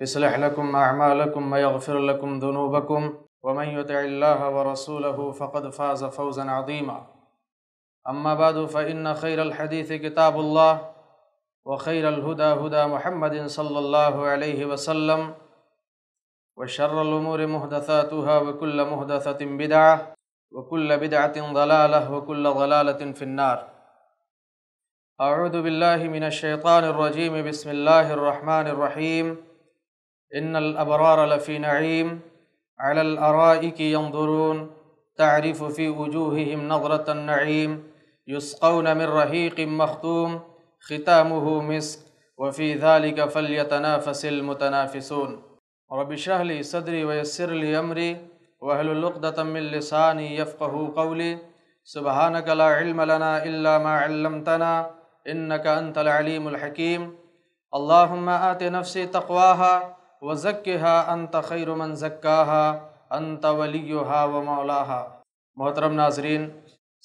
يصلح لكم أعمالكم ويغفر لكم ذنوبكم ومن يطع الله ورسوله فقد فاز فوزا عظيما أما بعد فإن خير الحديث كتاب الله وخير الهدى هدى محمد صلى الله عليه وسلم وشر الأمور مهدثاتها وكل مهدثة بدعة وكل بدعة ضلالة وكل ضلالة في النار أعوذ بالله من الشيطان الرجيم بسم الله الرحمن الرحيم إن الأبرار لفي نعيم على الأرائك ينظرون تعرف في وجوههم نظرة النعيم يسقون من رهيق مختوم ختامه مسك وفي ذلك فليتنافس المتنافسون رب اشرح لي صدري ويسر لي أمري وأهل لقدة من لساني يفقه قولي سبحانك لا علم لنا إلا ما علمتنا إنك أنت العليم الحكيم اللهم آت نفسي تقواها हा अन अनत मन ज़क्का अनत वली व मौला मोहतरम नाजरीन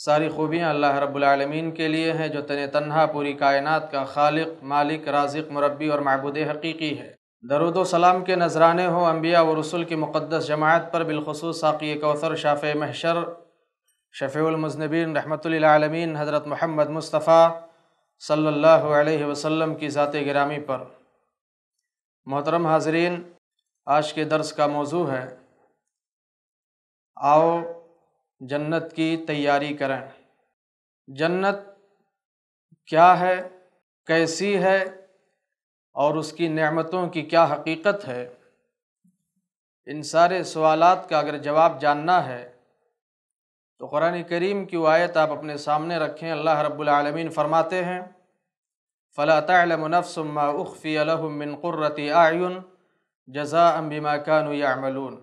सारी खूबियाँ अल्लाह रब्लमीन के लिए हैं जो तन तन्हा पूरी कायनत का खालिक मालिक राजिक मुरबी और मबूद हकीकी है दरुद सलाम के नजराने हों अम्बिया व रसुल की मुक़दस जमात पर बिलखसूस साक़ी कौसर शाफ़ महशर शफ़ीमजनबीन रहमतमीन हज़रत महमद मुस्तफ़ा सल्लल्लाहु अलैहि वसल्लम की ज़ात गिरामी पर मोहतरम हाजरीन आज के दर्स का मौजू है आओ जन्नत की तैयारी करें जन्नत क्या है कैसी है और उसकी नेमतों की क्या हकीकत है इन सारे सवालात का अगर जवाब जानना है तो क़ुरान करीम की आयत आप अपने सामने रखें अल्लाह रब्बुल रबालमीन फरमाते हैं फ़ला तलमनफ़समा उफ़ी क़ुर्रत आयुन जजा अम्बिमा कानू यामलून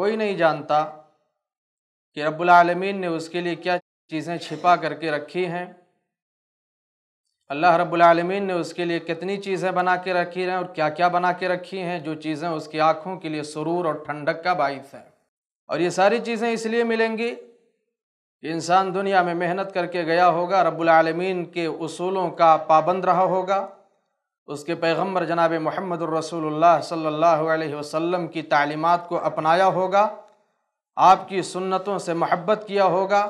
कोई नहीं जानता कि रब्लमीन ने उसके लिए क्या चीज़ें छिपा करके रखी हैं अल्लाह रब्लमीन ने उसके लिए कितनी चीज़ें बना के रखी हैं और क्या क्या बना के रखी हैं जो चीज़ें उसकी आँखों के लिए सुरूर और ठंडक का बायस हैं और ये सारी चीज़ें इसलिए मिलेंगी इंसान दुनिया में मेहनत करके गया होगा रबालमीन के असूलों का पाबंद रहा होगा उसके पैगम्बर जनाब महमद रसूलुल्लाह सल्लल्लाहु अलैहि वसल्लम की तालीमत को अपनाया होगा आपकी सुन्नतों से महब्बत किया होगा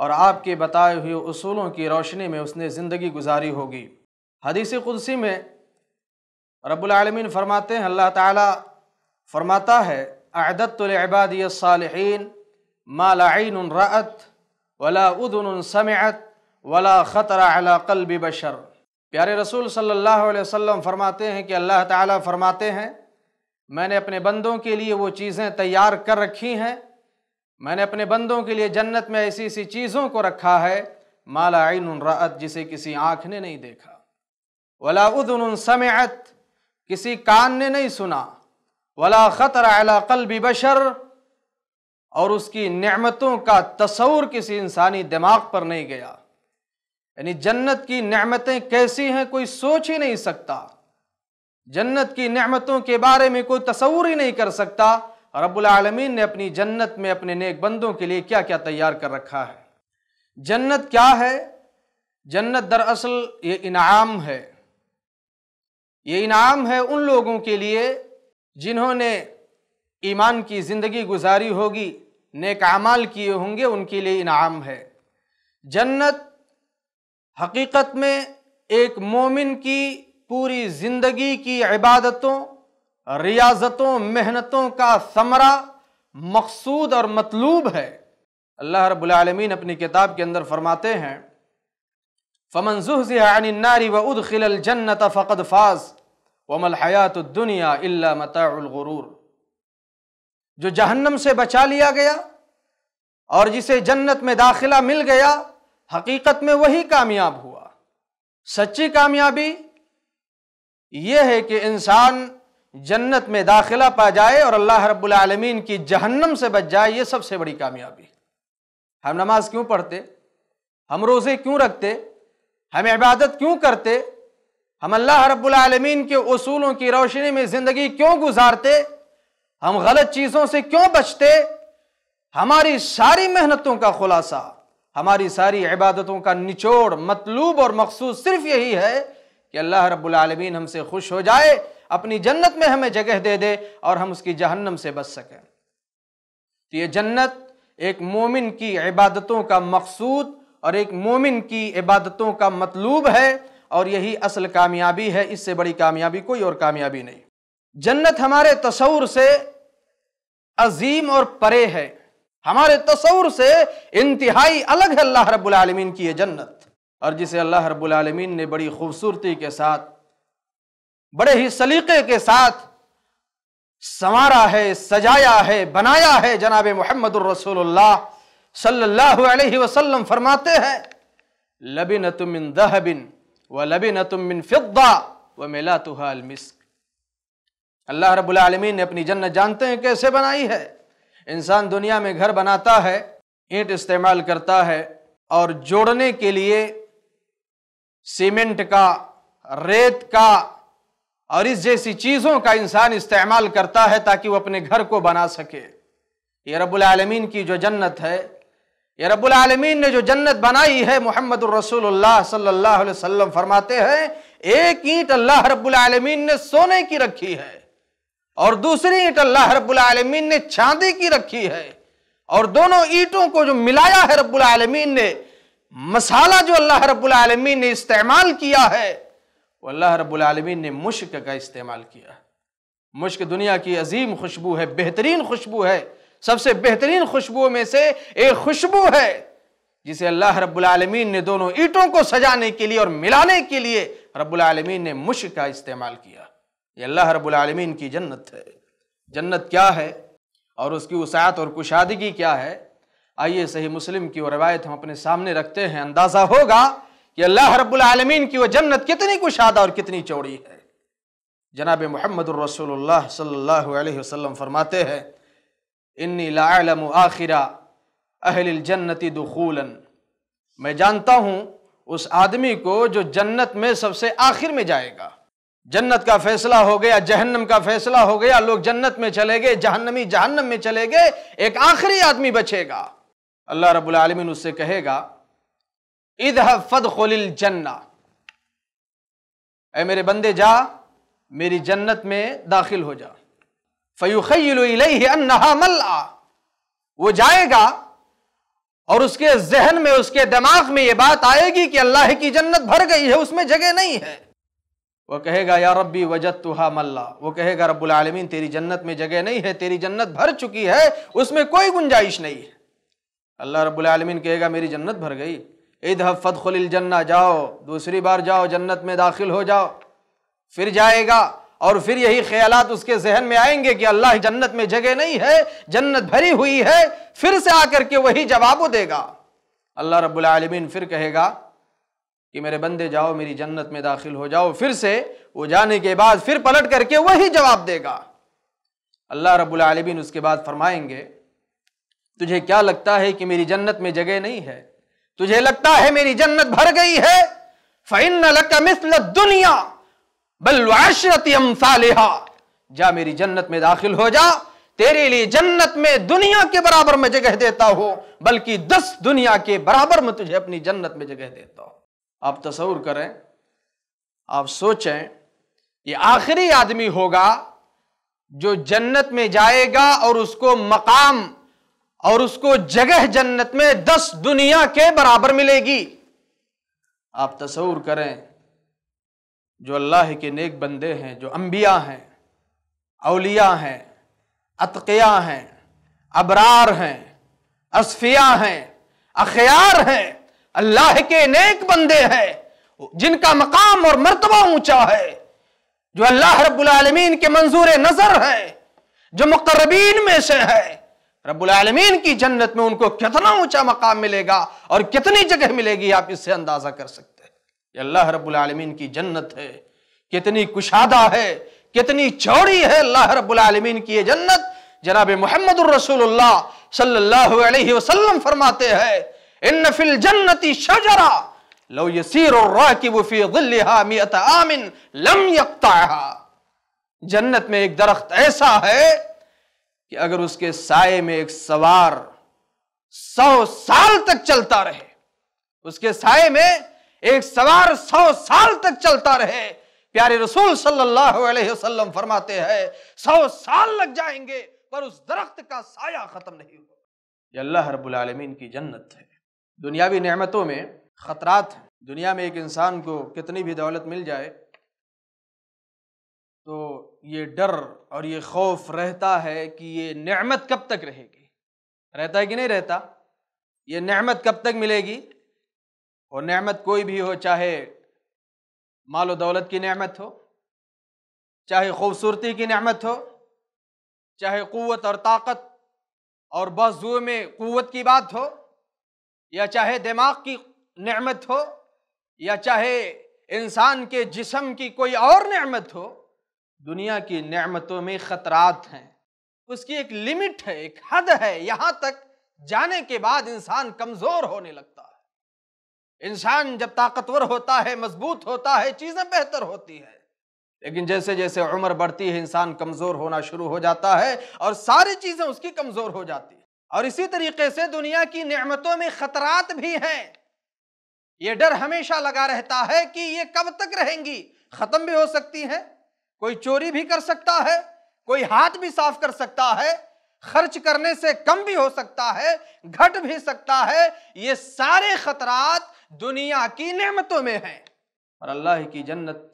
और आपके बताए हुए असूलों की रोशनी में उसने ज़िंदगी गुजारी होगी हदीस कुदसी में रबालमीन फरमाते हैं अल्लाह ताला फरमाता है आदत साल मालाइन रत वला उदन समत वला ख़तरा अला कल्ब बशर प्यारे रसूल सल्लल्लाहु अलैहि वसल्लम फरमाते हैं कि अल्लाह ताला फरमाते हैं मैंने अपने बंदों के लिए वो चीज़ें तैयार कर रखी हैं मैंने अपने बंदों के लिए जन्नत में ऐसी ऐसी चीज़ों को रखा है माला आइन रात जिसे किसी आँख ने नहीं देखा वला उदन समत किसी कान ने नहीं सुना वला ख़तरा अला कल्ब बशर और उसकी नमतों का तस्वूर किसी इंसानी दिमाग पर नहीं गया यानी जन्नत की नमतें कैसी हैं कोई सोच ही नहीं सकता जन्नत की नमतों के बारे में कोई तस्वूर ही नहीं कर सकता रबालमीन ने अपनी जन्नत में अपने नेक बंदों के लिए क्या क्या तैयार कर रखा है जन्नत क्या है जन्नत दरअसल ये इनाम है ये इनाम है उन लोगों के लिए जिन्होंने ईमान की ज़िंदगी गुजारी होगी नेक अमाल किए होंगे उनके लिए इनाम है जन्नत हकीकत में एक मोमिन की पूरी ज़िंदगी की इबादतों रियाजतों मेहनतों का समरा मकसूद और मतलूब है अल्लाह रबालमीन अपनी किताब के अंदर फरमाते हैं फ़मनजुहनारी व खिल जन्नत फ़कद फ़ास वमल हयात दुनिया मतागरूर जो जहन्नम से बचा लिया गया और जिसे जन्नत में दाखिला मिल गया हकीकत में वही कामयाब हुआ सच्ची कामयाबी यह है कि इंसान जन्नत में दाखिला पा जाए और अल्लाह रब्बुल की जहन्नम से बच जाए ये सबसे बड़ी कामयाबी हम नमाज क्यों पढ़ते हम रोज़े क्यों रखते हम इबादत क्यों करते हम अल्लाह रब्बुल के असूलों की रोशनी में ज़िंदगी क्यों गुजारते हम गलत चीज़ों से क्यों बचते हमारी सारी मेहनतों का खुलासा हमारी सारी इबादतों का निचोड़ मतलूब और मखसूस सिर्फ यही है कि अल्लाह रब्बुलमीन हमसे खुश हो जाए अपनी जन्नत में हमें जगह दे दे और हम उसकी जहन्नम से बच सकें तो ये जन्नत एक मोमिन की इबादतों का मकसूद और एक मोमिन की इबादतों का मतलूब है और यही असल कामयाबी है इससे बड़ी कामयाबी कोई और कामयाबी नहीं जन्नत हमारे तसूर से अजीम और परे है हमारे तसूर से इंतहाई अलग है अल्लाह रब्बुल रबालमीन की यह जन्नत और जिसे अल्लाह रब्बुल रबालमीन ने बड़ी खूबसूरती के साथ बड़े ही सलीके के साथ संवारा है सजाया है बनाया है जनाब मोहम्मद रसूलुल्लाह सल्लल्लाहु अलैहि वसल्लम फरमाते हैं लबिन तुमिन दहबिन व लबिन तुमिन फ़िद्दा व मेला तुहा मिस्क अल्लाह रब्बुल आलमीन ने अपनी जन्नत जानते हैं कैसे बनाई है इंसान दुनिया में घर बनाता है ईंट इस्तेमाल करता है और जोड़ने के लिए सीमेंट का रेत का और इस जैसी चीज़ों का इंसान इस्तेमाल करता है ताकि वो अपने घर को बना सके ये रब्बुल आलमीन की जो जन्नत है ये रब्बुल आलमीन ने जो जन्नत बनाई है मोहम्मद रसूलुल्लाह सल्लल्लाहु अलैहि वसल्लम फरमाते हैं एक ईंट अल्लाह रब्बुल आलमीन ने सोने की रखी है और दूसरी ईट अल्लाह रब्बुल आलमीन ने चांदी की रखी है और दोनों ईटों को जो मिलाया है रब्बुल आलमीन ने मसाला जो अल्लाह रब्बुल आलमीन ने इस्तेमाल किया है वो अल्लाह रब्बुल आलमीन ने मुश्क का इस्तेमाल किया मुश्क दुनिया की अजीम खुशबू है बेहतरीन खुशबू है सबसे बेहतरीन खुशबुओं में से एक खुशबू है जिसे अल्लाह रब्बुल आलमीन ने दोनों ईटों को सजाने के लिए और मिलाने के लिए रब्बुल आलमीन ने मुश्क का इस्तेमाल किया ये अल्लाह रब्बुल आलमीन की जन्नत है जन्नत क्या है और उसकी वसात और कुशादगी क्या है आइए सही मुस्लिम की वो रवायत हम अपने सामने रखते हैं अंदाज़ा होगा कि अल्लाह रब्बुल आलमीन की वह जन्नत कितनी कुशादा और कितनी चौड़ी है जनाब मोहम्मद रसोल्ला सल्लल्लाहु अलैहि वसल्लम फरमाते हैं इन्नी लाम आखिरा अहल जन्नति दुखूलन मैं जानता हूँ उस आदमी को जो जन्नत में सबसे आखिर में जाएगा जन्नत का फैसला हो गया जहन्नम का फैसला हो गया लोग जन्नत में चले गए जहन्नमी जहन्नम में चले गए एक आखिरी आदमी बचेगा अल्लाह रब्बुल आलमीन उससे कहेगा फद खोलिल जन्ना ए मेरे बंदे जा मेरी जन्नत में दाखिल हो जा फ़युखिलहा मल्ला वो जाएगा और उसके जहन में उसके दिमाग में ये बात आएगी कि अल्लाह की जन्नत भर गई है उसमें जगह नहीं है वह कहेगा या रब्बी वजत तुहा मल्ला वो कहेगा रब्बुलमीन तेरी जन्नत में जगह नहीं है तेरी जन्नत भर चुकी है उसमें कोई गुंजाइश नहीं है अल्लाह रबालमीन कहेगा मेरी जन्नत भर गई ईद हफ़त खुल जन्ना जाओ दूसरी बार जाओ जन्नत में दाखिल हो जाओ फिर जाएगा और फिर यही ख्याल उसके जहन में आएंगे कि अल्लाह जन्नत में जगह नहीं है जन्नत भरी हुई है फिर से आकर के वही जवाब देगा अल्लाह रब्बुलमीन फिर कहेगा कि मेरे बंदे जाओ मेरी जन्नत में दाखिल हो जाओ फिर से वो जाने के बाद फिर पलट करके वही जवाब देगा अल्लाह रब्बुल रबालमीन उसके बाद फरमाएंगे तुझे क्या लगता है कि मेरी जन्नत में जगह नहीं है तुझे लगता है मेरी जन्नत भर गई है फ़ैन मिसल दुनिया बलवाशरतिहा जा मेरी जन्नत में दाखिल हो जा तेरे लिए जन्नत में दुनिया के बराबर में जगह देता हूं बल्कि दस दुनिया के बराबर में तुझे अपनी जन्नत में जगह देता हूं आप तस्वुर करें आप सोचें ये आखिरी आदमी होगा जो जन्नत में जाएगा और उसको मकाम और उसको जगह जन्नत में दस दुनिया के बराबर मिलेगी आप तस्वूर करें जो अल्लाह के नेक बंदे हैं जो अम्बिया हैं अलिया हैं अतकिया हैं अबरार हैं असफिया हैं अखियार हैं अल्लाह के नेक बंदे हैं जिनका मकाम और मरतबा ऊंचा है जो अल्लाह रबालमीन के मंजूर नज़र है जो मुकर्रबीन में से है रबालमीन की जन्नत में उनको कितना ऊंचा मकाम मिलेगा और कितनी जगह मिलेगी आप इससे अंदाज़ा कर सकते हैं अल्लाह रबालमीन की जन्नत है कितनी कुशादा है कितनी चौड़ी है अल्लाह रबालमीन की यह जन्नत जनाब मोहम्मद रसूलुल्लाह सल्लल्लाहु अलैहि वसल्लम फरमाते हैं इन फिल जन्नती शजरा लो यसीर और राकिब फी ज़िल्लिहा मियत आमिन लम यक्ताहा जन्नत में एक दरख्त ऐसा है कि अगर उसके साय में एक सवार सौ साल तक चलता रहे उसके साय में एक सवार सौ साल तक चलता रहे प्यारे रसूल सल्लल्लाहु अलैहि वसल्लम फरमाते हैं सौ साल लग जाएंगे पर उस दरख्त का साया खत्म नहीं होगा अल्लाह रब्बुल आलमीन की जन्नत है दुनियावी नमतों में ख़तरात हैं दुनिया में एक इंसान को कितनी भी दौलत मिल जाए तो ये डर और ये खौफ रहता है कि ये नमत कब तक रहेगी रहता है कि नहीं रहता ये नमत कब तक मिलेगी और नमत कोई भी हो चाहे माल व दौलत की नमत हो चाहे खूबसूरती की नमत हो चाहे क़वत और ताकत और बस में क़वत की बात हो या चाहे दिमाग की नमत हो या चाहे इंसान के जिसम की कोई और नमत हो दुनिया की नमतों में ख़तरात हैं उसकी एक लिमिट है एक हद है यहाँ तक जाने के बाद इंसान कमज़ोर होने लगता है इंसान जब ताकतवर होता है मजबूत होता है चीज़ें बेहतर होती हैं लेकिन जैसे जैसे उम्र बढ़ती है इंसान कमज़ोर होना शुरू हो जाता है और सारी चीज़ें उसकी कमज़ोर हो जाती है और इसी तरीके से दुनिया की नेमतों में खतरात भी हैं ये डर हमेशा लगा रहता है कि ये कब तक रहेंगी खत्म भी हो सकती हैं कोई चोरी भी कर सकता है कोई हाथ भी साफ कर सकता है खर्च करने से कम भी हो सकता है घट भी सकता है ये सारे खतरात दुनिया की नेमतों में हैं और अल्लाह की जन्नत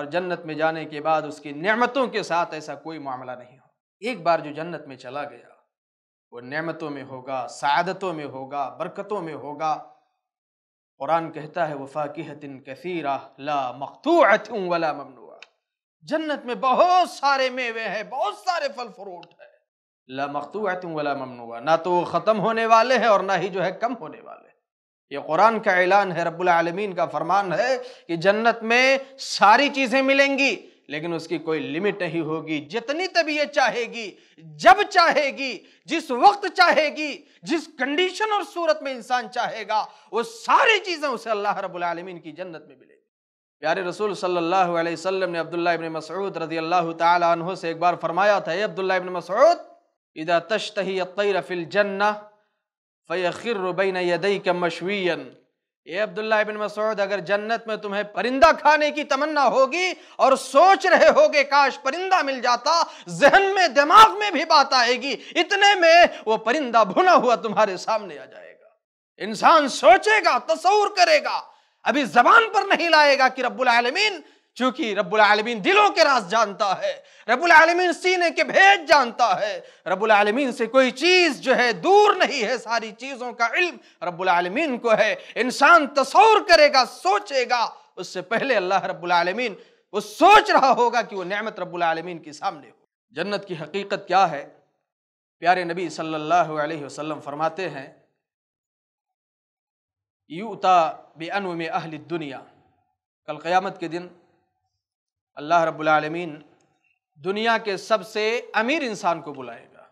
और जन्नत में जाने के बाद उसकी नेमतों के साथ ऐसा कोई मामला नहीं हो एक बार जो जन्नत में चला गया वो नेमतों में होगा सदतों में होगा बरकतों में होगा कुरान कहता है वफ़ाकिहतिन कसीरा ला मखतू वला ममनुआ जन्नत में बहुत सारे मेवे हैं बहुत सारे फल फ्रूट हैं ला मखतूत वला ममनुआ ना तो वो ख़त्म होने वाले हैं और ना ही जो है कम होने वाले ये कुरान का ऐलान है रब्बुल रबालमीन का फरमान है कि जन्नत में सारी चीज़ें मिलेंगी लेकिन उसकी कोई लिमिट नहीं होगी जितनी तबीयत चाहेगी जब चाहेगी जिस वक्त चाहेगी जिस कंडीशन और सूरत में इंसान चाहेगा वो सारी चीज़ें उसे अल्लाह रब्बुल आलमीन की जन्नत में मिलेगी प्यारे रसूल सल्लल्लाहु अलैहि वसल्लम ने अब्दुल्ला इबन मसूद रजी अल्लाह तहों से एक बार फरमाया था अब्दुल्ला इबन मसऊद इदा तश्तही फिल जन्ना फ़िर बैन यदई का ये अब्दुल्ला इबिन मसूद अगर जन्नत में तुम्हें परिंदा खाने की तमन्ना होगी और सोच रहे होगे काश परिंदा मिल जाता जहन में दिमाग में भी बात आएगी इतने में वो परिंदा भुना हुआ तुम्हारे सामने आ जाएगा इंसान सोचेगा तस्वूर करेगा अभी जबान पर नहीं लाएगा कि रब्बुल आलमीन चूंकि रब्बुल आलमीन दिलों के रास जानता है रब्बुल आलमीन सीने के भेद जानता है रब्बुल आलमीन से कोई चीज़ जो है दूर नहीं है सारी चीज़ों का इल्म रब्बुल आलमीन को है इंसान तस्वर करेगा सोचेगा उससे पहले अल्लाह रब्बुल आलमीन वो सोच रहा होगा कि वो नेमत रब्बुल आलमीन के सामने हो जन्नत की हकीकत क्या है प्यारे नबी सल्लल्लाहु अलैहि वसल्लम फरमाते हैं यूता बे में अहल दुनिया कल क़यामत के दिन अल्लाह रब्लमीन दुनिया के सबसे अमीर इंसान को बुलाएगा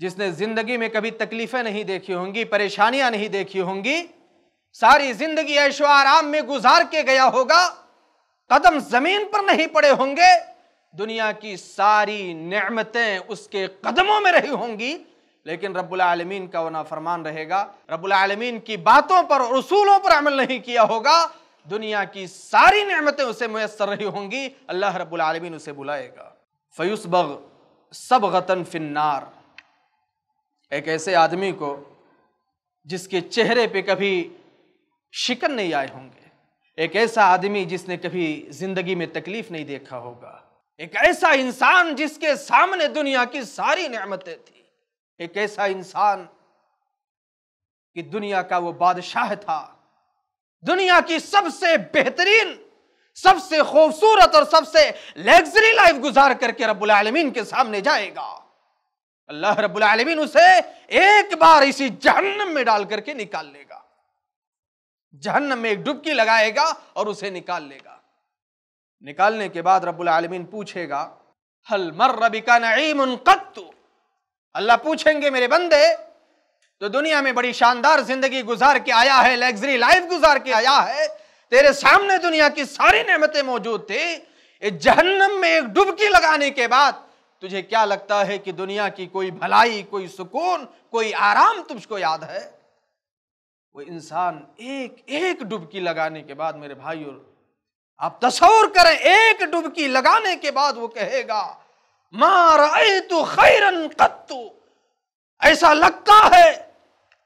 जिसने ज़िंदगी में कभी तकलीफ़ें नहीं देखी होंगी परेशानियां नहीं देखी होंगी सारी ज़िंदगी ऐशो आराम में गुजार के गया होगा कदम ज़मीन पर नहीं पड़े होंगे दुनिया की सारी नमतें उसके कदमों में रही होंगी लेकिन रबालमीन का वना फरमान रहेगा रबालमीन की बातों पर उसूलों पर अमल नहीं किया होगा दुनिया की सारी नमतें उसे मैसर रही होंगी अल्लाह रबालमीन उसे बुलाएगा बग सब गतन फिन्नार एक ऐसे आदमी को जिसके चेहरे पे कभी शिकन नहीं आए होंगे एक ऐसा आदमी जिसने कभी जिंदगी में तकलीफ नहीं देखा होगा एक ऐसा इंसान जिसके सामने दुनिया की सारी नमतें थी एक ऐसा इंसान कि दुनिया का वो बादशाह था दुनिया की सबसे बेहतरीन सबसे खूबसूरत और सबसे लग्जरी लाइफ गुजार करके रब्बुल आलमीन के सामने जाएगा अल्लाह रब्बुल आलमीन उसे एक बार इसी जहन्नम में डाल करके निकाल लेगा जहन्नम में एक डुबकी लगाएगा और उसे निकाल लेगा निकालने के बाद रब्बुल आलमीन पूछेगा हल मर रबिका नईम कत्तू अल्लाह पूछेंगे मेरे बंदे जो तो दुनिया में बड़ी शानदार जिंदगी गुजार के आया है लग्जरी लाइफ गुजार के आया है तेरे सामने दुनिया की सारी नेमतें मौजूद थी जहन्नम में एक डुबकी लगाने के बाद तुझे क्या लगता है कि दुनिया की कोई भलाई कोई सुकून कोई आराम तुझको याद है वो इंसान एक एक डुबकी लगाने के बाद मेरे भाई और आप तस्वर करें एक डुबकी लगाने के बाद वो कहेगा मार खैरन कत्तू ऐसा लगता है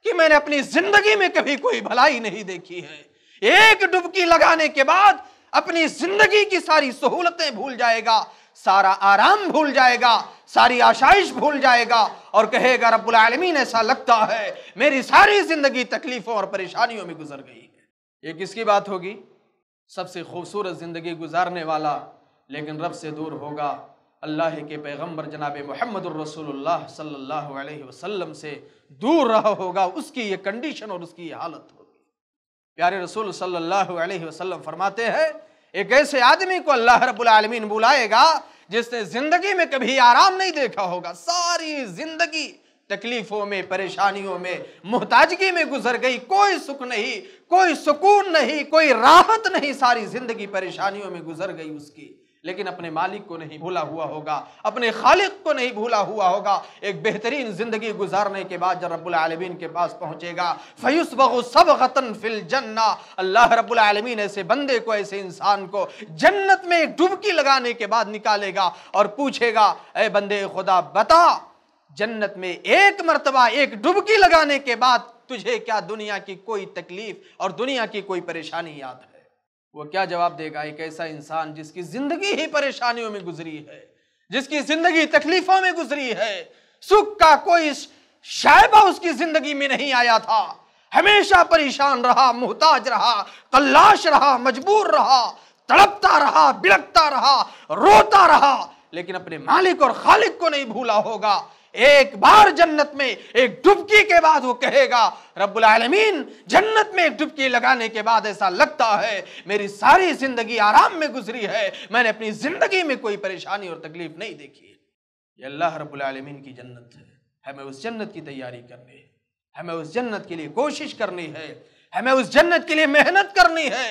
कि मैंने अपनी जिंदगी में कभी कोई भलाई नहीं देखी है एक डुबकी लगाने के बाद अपनी जिंदगी की सारी सहूलतें भूल जाएगा सारा आराम भूल जाएगा सारी आशाइश भूल जाएगा और कहेगा रब्बुल आलमीन ऐसा लगता है मेरी सारी जिंदगी तकलीफों और परेशानियों में गुजर गई है ये किसकी बात होगी सबसे खूबसूरत ज़िंदगी गुजारने वाला लेकिन रब से दूर होगा अल्लाह के पैगंबर जनाब महमद रसोल्ला सल्ला वसम से दूर रहा होगा उसकी ये कंडीशन और उसकी ये हालत होगी प्यारे रसूल सल्लल्लाहु अलैहि वसल्लम फरमाते हैं एक ऐसे आदमी को अल्लाह रब्बुल आलमीन बुलाएगा जिसने जिंदगी में कभी आराम नहीं देखा होगा सारी जिंदगी तकलीफों में परेशानियों में मोहताजगी में गुजर गई कोई सुख नहीं कोई सुकून नहीं कोई राहत नहीं सारी जिंदगी परेशानियों में गुजर गई उसकी लेकिन अपने मालिक को नहीं भूला हुआ होगा अपने खालिक को नहीं भूला हुआ होगा एक बेहतरीन ज़िंदगी गुजारने के बाद जब रबालमीन के पास पहुंचेगा फयुस बहु सब ख़तन फिल जन्ना अल्लाह रबालमीन ऐसे बंदे को ऐसे इंसान को जन्नत में एक डुबकी लगाने के बाद निकालेगा और पूछेगा अरे बंदे खुदा बता जन्नत में एक मरतबा एक डुबकी लगाने के बाद तुझे क्या दुनिया की कोई तकलीफ और दुनिया की कोई परेशानी याद है वो क्या जवाब देगा एक ऐसा इंसान जिसकी जिंदगी ही परेशानियों में गुजरी है जिसकी जिंदगी तकलीफों में गुजरी है सुख का कोई शायबा उसकी जिंदगी में नहीं आया था हमेशा परेशान रहा मोहताज रहा तलाश रहा मजबूर रहा तड़पता रहा बिलकता रहा रोता रहा लेकिन अपने मालिक और खालिक को नहीं भूला होगा एक बार जन्नत में एक डुबकी के बाद वो कहेगा रब्बुल आलमीन जन्नत में एक डुबकी लगाने के बाद ऐसा लगता है मेरी सारी जिंदगी आराम में गुजरी है मैंने अपनी जिंदगी में कोई परेशानी और तकलीफ नहीं देखी ये अल्लाह रब्बुल आलमीन की जन्नत है हमें उस जन्नत की तैयारी करनी है हमें उस जन्नत के लिए कोशिश करनी है हमें उस जन्नत के लिए मेहनत करनी है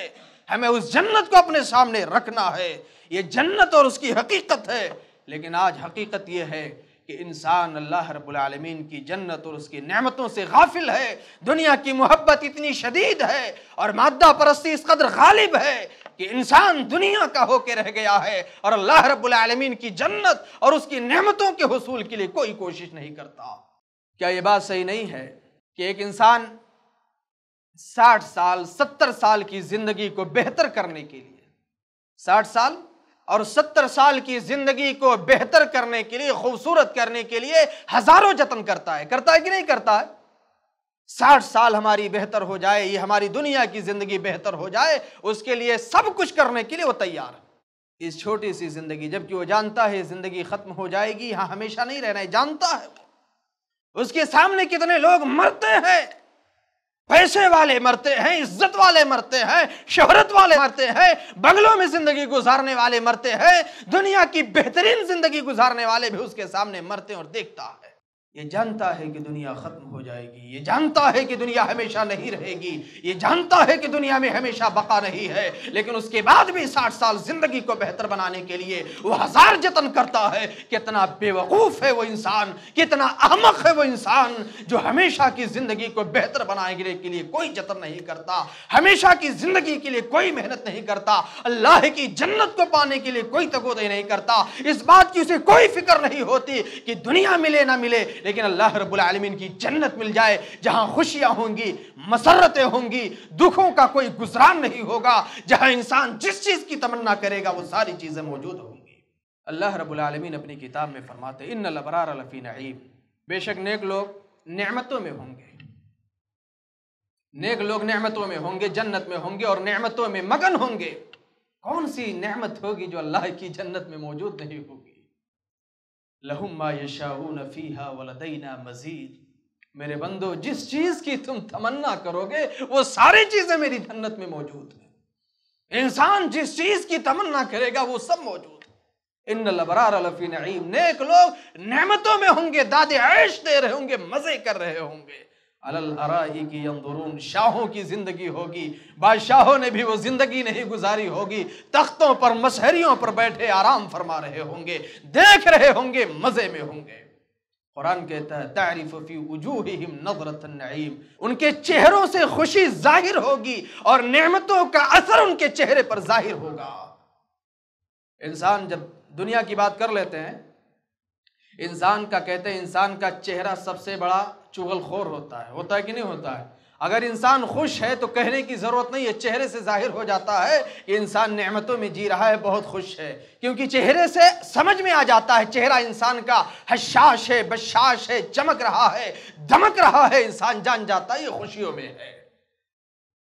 हमें उस जन्नत को अपने सामने रखना है ये जन्नत और उसकी हकीकत है लेकिन आज हकीकत यह है कि इंसान अल्लाह रबालमीन की जन्नत और उसकी नमतों से गाफिल है दुनिया की मोहब्बत इतनी शदीद है और मादा परस्ती इस कदर गालिब है कि इंसान दुनिया का होके रह गया है और अल्लाह रबालमीन की जन्नत और उसकी नमतों के हसूल के लिए कोई कोशिश नहीं करता क्या ये बात सही नहीं है कि एक इंसान साठ साल सत्तर साल की जिंदगी को बेहतर करने के लिए साठ साल और सत्तर साल की जिंदगी को बेहतर करने के लिए खूबसूरत करने के लिए हजारों जतन करता है करता है कि नहीं करता है साठ साल हमारी बेहतर हो जाए ये हमारी दुनिया की जिंदगी बेहतर हो जाए उसके लिए सब कुछ करने के लिए वो तैयार है इस छोटी सी जिंदगी जबकि वो जानता है जिंदगी खत्म हो जाएगी यहाँ हमेशा नहीं रहना है जानता है उसके सामने कितने लोग मरते हैं पैसे वाले मरते हैं इज्जत वाले मरते हैं शोहरत वाले मरते हैं बंगलों में जिंदगी गुजारने वाले मरते हैं दुनिया की बेहतरीन जिंदगी गुजारने वाले भी उसके सामने मरते और देखता है ये जानता है कि दुनिया ख़त्म हो जाएगी ये जानता है कि दुनिया हमेशा नहीं रहेगी ये जानता है कि दुनिया में हमेशा बका नहीं है लेकिन उसके बाद भी साठ साल ज़िंदगी को बेहतर बनाने के लिए वो हज़ार जतन करता है कितना बेवकूफ़ है वो इंसान कितना अहमक है वो इंसान जो हमेशा की ज़िंदगी को बेहतर बनाने के लिए कोई जतन नहीं करता हमेशा की ज़िंदगी के लिए कोई मेहनत नहीं करता अल्लाह की जन्नत को पाने के लिए कोई तगोदे नहीं करता इस बात की उसे कोई फिक्र नहीं होती कि दुनिया मिले ना मिले लेकिन अल्लाह रबालमीन की जन्नत मिल जाए जहाँ खुशियाँ होंगी मसरतें होंगी दुखों का कोई गुजरान नहीं होगा जहाँ इंसान जिस चीज़ की तमन्ना करेगा वो सारी चीज़ें मौजूद होंगी अल्लाह रबालमीन अपनी किताब में फरमाते इन लबरार लफ़ी बेशक नेक लोग नमतों में होंगे नेक लोग नमतों में होंगे जन्नत में होंगे और नमतों में मगन होंगे कौन सी नमत होगी जो अल्लाह की जन्नत में मौजूद नहीं होगी मा यशाऊन फीहा वलदैना मजीद मेरे बंदो जिस चीज की तुम तमन्ना करोगे वो सारी चीजें मेरी जन्नत में मौजूद है इंसान जिस चीज की तमन्ना करेगा वो सब मौजूद है इन लबरार लफी नईम नेक लोग नेमतों में होंगे दादे ऐश दे रहे होंगे मजे कर रहे होंगे अलल की अंदरून शाहों की जिंदगी होगी बादशाहों ने भी वो जिंदगी नहीं गुजारी होगी तख्तों पर मशहरियों पर बैठे आराम फरमा रहे होंगे देख रहे होंगे मजे में होंगे कुरान कहता है तारीफ़ी नजरत नईम उनके चेहरों से खुशी जाहिर होगी और नेमतों का असर उनके चेहरे पर जाहिर होगा इंसान जब दुनिया की बात कर लेते हैं इंसान का कहते हैं इंसान का चेहरा सबसे बड़ा चुगलखोर होता है होता है कि नहीं होता है अगर इंसान खुश है तो कहने की ज़रूरत नहीं है चेहरे से जाहिर हो जाता है कि इंसान नेमतों में जी रहा है बहुत खुश है क्योंकि चेहरे से समझ में आ जाता है चेहरा इंसान का हशाश है बशाश है चमक रहा है दमक रहा है इंसान जान जाता है ये खुशियों में है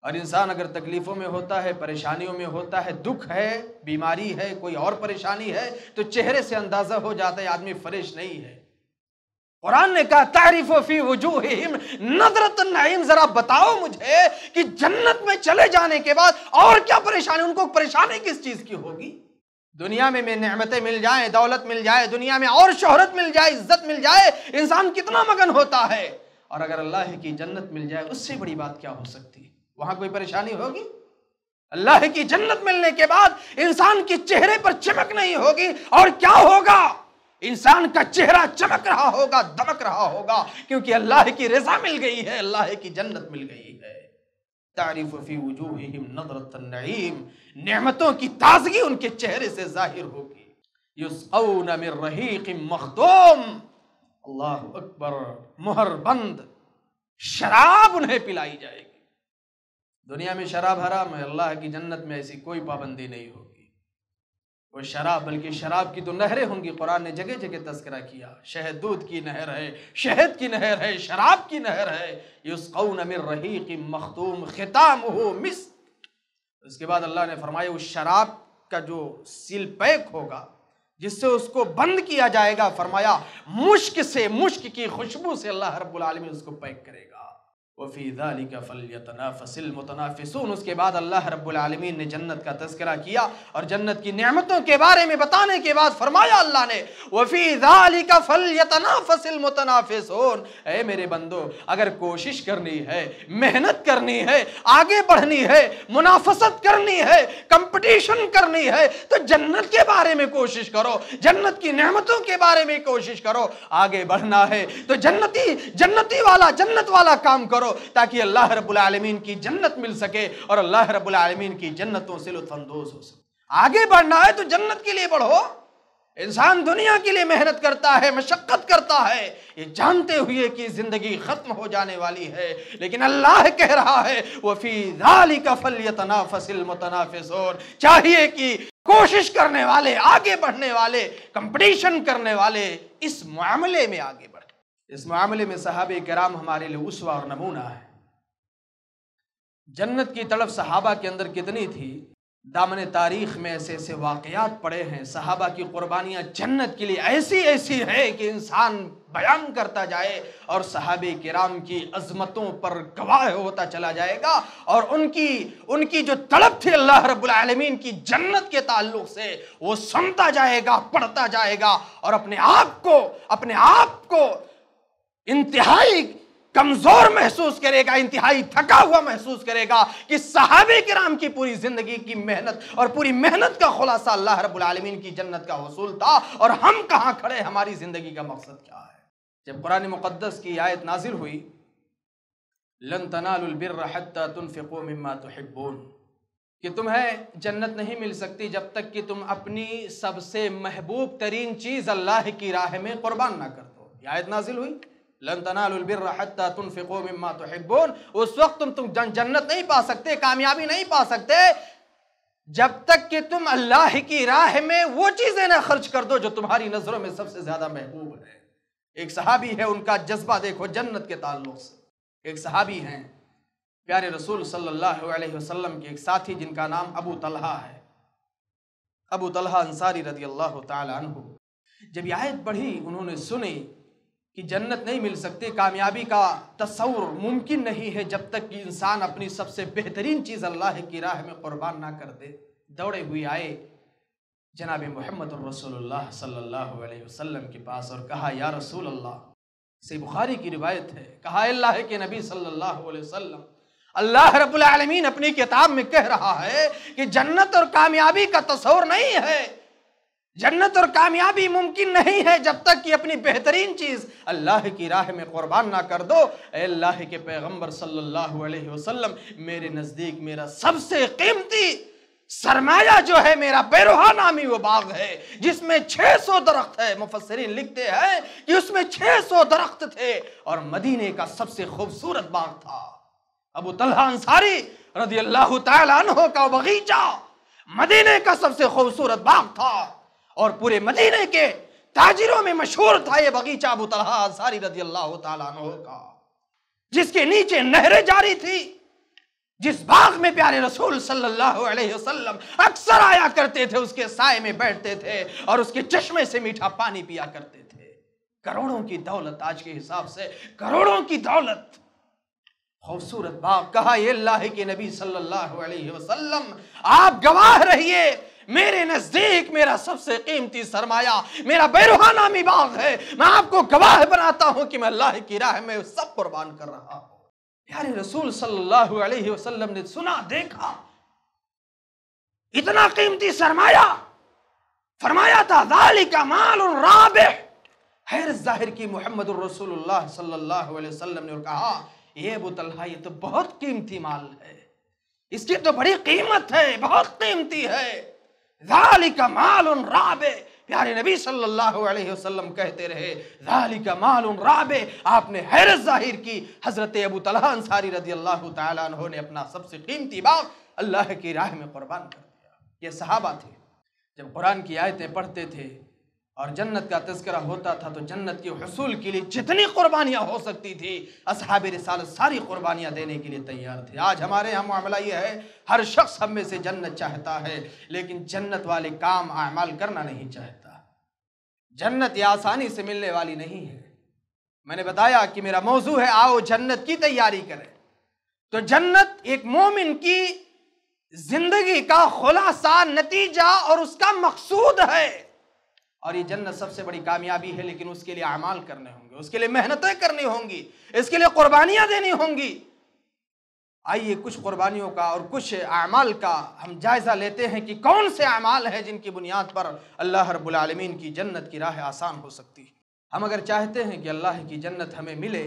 और इंसान अगर तकलीफ़ों में होता है परेशानियों में होता है दुख है बीमारी है कोई और परेशानी है तो चेहरे से अंदाज़ा हो जाता है आदमी फ्रेश नहीं है कुरान ने कहा तारीफ फी वजूहिम नजरत नईम जरा बताओ मुझे कि जन्नत में चले जाने के बाद और क्या परेशानी उनको परेशानी किस चीज़ की होगी दुनिया में मैं नमतें मिल जाए दौलत मिल जाए दुनिया में और शोहरत मिल जाए इज्जत मिल जाए इंसान कितना मगन होता है और अगर अल्लाह की जन्नत मिल जाए उससे बड़ी बात क्या हो सकती है वहां कोई परेशानी होगी अल्लाह की जन्नत मिलने के बाद इंसान के चेहरे पर चमक नहीं होगी और क्या होगा इंसान का चेहरा चमक रहा होगा दमक रहा होगा क्योंकि अल्लाह की रजा मिल गई है अल्लाह की जन्नत मिल गई है तारीफ फी वजूहिम नईम नेमतों की ताजगी उनके चेहरे से जाहिर होगी युसौन मिर रहीक मखदूम अल्लाह अकबर मुहरबंद शराब उन्हें पिलाई जाएगी दुनिया में शराब हराम है अल्लाह की जन्नत में ऐसी कोई पाबंदी नहीं होगी वो शराब बल्कि शराब की तो नहरें होंगी कुरान ने जगह जगह तस्करा किया शहद दूध की नहर है शहद की नहर है शराब की नहर है कौन अमिर रही की मखतूम खिताम हो मिस उसके बाद अल्लाह ने फरमाया उस शराब का जो सील पैक होगा जिससे उसको बंद किया जाएगा फरमाया मुश्क से मुश्क की खुशबू से अल्लाह रब्बुल आलमीन उसको पैक करेगा का फ़लतना उसके बाद अल्लाह रब्लमीन ने जन्नत का तस्करा किया और जन्नत की नियामतों के बारे में बताने के बाद फरमाया अल्लाह ने वफ़ीदाली का ए मेरे बंदो अगर कोशिश करनी है मेहनत करनी है आगे बढ़नी है मुनाफसत करनी है कंपटीशन करनी है तो जन्नत के बारे में कोशिश करो जन्नत की नहमतों के बारे में कोशिश करो आगे बढ़ना है तो जन्नती जन्नती वाला जन्नत वाला काम करो करो ताकि अल्लाह रब्बुल आलमीन की जन्नत मिल सके और अल्लाह रब्बुल आलमीन की जन्नतों से लुफानंदोज हो सके आगे बढ़ना है तो जन्नत के लिए बढ़ो इंसान दुनिया के लिए मेहनत करता है मशक्क़त करता है ये जानते हुए कि ज़िंदगी ख़त्म हो जाने वाली है लेकिन अल्लाह कह रहा है वफ़ी दाली का फल तनाफसिल मतनाफिसोर चाहिए कि कोशिश करने वाले आगे बढ़ने वाले कंपटीशन करने वाले इस मामले में आगे इस मामले में साहब कराम हमारे लिए उसवा और नमूना है जन्नत की तड़फ सहाबा के अंदर कितनी थी दामन तारीख में ऐसे ऐसे वाकयात पड़े हैं सहाबा की कुर्बानियाँ जन्नत के लिए ऐसी ऐसी है कि इंसान बयान करता जाए और सहाब कराम की अजमतों पर गवाह होता चला जाएगा और उनकी उनकी जो तड़प थी अल्लाह रबालमीन की जन्नत के ताल्लुक से वो सुनता जाएगा पढ़ता जाएगा और अपने आप को अपने आप को इंतहाई कमजोर महसूस करेगा इंतहाई थका हुआ महसूस करेगा कि सहाबे के राम की पूरी जिंदगी की मेहनत और पूरी मेहनत का खुलासा अल्लाह रबालमीन की जन्नत का वसूल था और हम कहाँ खड़े हमारी जिंदगी का मकसद क्या है जब कुरान मुक़दस की आयत नाजिल हुई लन तनाबिरफ़ो मम्मा तोहबोन कि तुम्हें जन्नत नहीं मिल सकती जब तक कि तुम अपनी सबसे महबूब तरीन चीज़ अल्लाह की राह में कुर्बान ना कर दो आयत नाजिल हुई लन तनाबिरफ़ो मम्मा तोहबोन उस वक्त तुम तुम जन, जन्नत नहीं पा सकते कामयाबी नहीं पा सकते जब तक कि तुम अल्लाह की राह में वो चीज़ें ना खर्च कर दो जो तुम्हारी नज़रों में सबसे ज़्यादा महबूब है एक सहाबी है उनका जज्बा देखो जन्नत के ताल्लुक से एक सहाबी हैं प्यारे रसूल सल्लल्लाहु अलैहि वसल्लम के एक साथी जिनका नाम अबू तलहा है अबू तलहा अंसारी रजी अल्लाह तु जब आयत पढ़ी उन्होंने सुनी कि जन्नत नहीं मिल सकती कामयाबी का तस्वर मुमकिन नहीं है जब तक कि इंसान अपनी सबसे बेहतरीन चीज़ अल्लाह की राह में कुर्बान ना कर दे दौड़े हुए आए जनाब मोहम्मद रसोल्ला सल्लल्लाहु अलैहि वसल्लम के पास और कहा या रसूल अल्लाह से बुखारी की रिवायत है कहा अल्लाह के नबी सल्लल्लाहु अलैहि वसल्लम अल्लाह रब्बुल अपनी किताब में कह रहा है कि जन्नत और कामयाबी का तस्वर नहीं है जन्नत और कामयाबी मुमकिन नहीं है जब तक कि अपनी बेहतरीन चीज़ अल्लाह की राह में कुर्बान ना कर दो अल्लाह के पैगम्बर सल्लल्लाहु अलैहि वसल्लम मेरे नज़दीक मेरा सबसे कीमती सरमाया जो है मेरा बेरोहा नामी वो बाग है जिसमें 600 दरख्त है मुफसरीन लिखते हैं कि उसमें 600 दरख्त थे और मदीने का सबसे खूबसूरत बाग था अबू तलहा अंसारी रदी अल्लाह तहो का बगीचा मदीने का सबसे खूबसूरत बाग था और पूरे मदीने के ताजिरों में मशहूर था ये बगीचा अबू तलहा अंसारी रजी अल्लाह का जिसके नीचे नहरें जारी थी जिस बाग में प्यारे रसूल सल्लल्लाहु अलैहि वसल्लम अक्सर आया करते थे उसके साय में बैठते थे और उसके चश्मे से मीठा पानी पिया करते थे करोड़ों की दौलत आज के हिसाब से करोड़ों की दौलत खूबसूरत बाग कहा ये अल्लाह के नबी सल्लल्लाहु अलैहि वसल्लम आप गवाह रहिए मेरे नज़दीक मेरा सबसे कीमती सरमाया मेरा बेरुहाना मिबाग है मैं आपको गवाह बनाता हूं कि मैं अल्लाह की राह में सब कुर्बान कर रहा हूँ प्यारे रसूल सल्लल्लाहु अलैहि वसल्लम ने सुना देखा इतना कीमती सरमाया फरमाया था दाली का माल और राबे हैर जाहिर की मोहम्मद रसूलुल्लाह सल्लल्लाहु अलैहि वसल्लम ने कहा ये बुतलहा ये तो बहुत कीमती माल है इसकी तो बड़ी कीमत है बहुत कीमती है का राबे प्यारे नबी सल्लल्लाहु अलैहि वसल्लम कहते रहे जाली का राबे आपने हैरत जाहिर की हज़रत अबू तलहा अंसारी रजी अल्लाह ने अपना सबसे कीमती बाग अल्लाह की राह में कुर्बान कर दिया ये सहाबा थे जब कुरान की आयतें पढ़ते थे और जन्नत का तस्करा होता था तो जन्नत के हसूल के लिए जितनी कुर्बानियाँ हो सकती थी असहाब रिसाल सारी कुर्बानियाँ देने के लिए तैयार थे आज हमारे यहाँ मामला ये है हर शख्स हम में से जन्नत चाहता है लेकिन जन्नत वाले काम अमाल करना नहीं चाहता जन्नत ये आसानी से मिलने वाली नहीं है मैंने बताया कि मेरा मौजू है आओ जन्नत की तैयारी करें तो जन्नत एक मोमिन की जिंदगी का खुलासा नतीजा और उसका मकसूद है और ये जन्नत सबसे बड़ी कामयाबी है लेकिन उसके लिए अमाल करने होंगे उसके लिए मेहनतें करनी होंगी इसके लिए कुर्बानियां देनी होंगी आइए कुछ कुर्बानियों का और कुछ अमाल का हम जायज़ा लेते हैं कि कौन से अमाल हैं जिनकी बुनियाद पर अल्लाह रबालमीन की जन्नत की राह आसान हो सकती है हम अगर चाहते हैं कि अल्लाह की जन्नत हमें मिले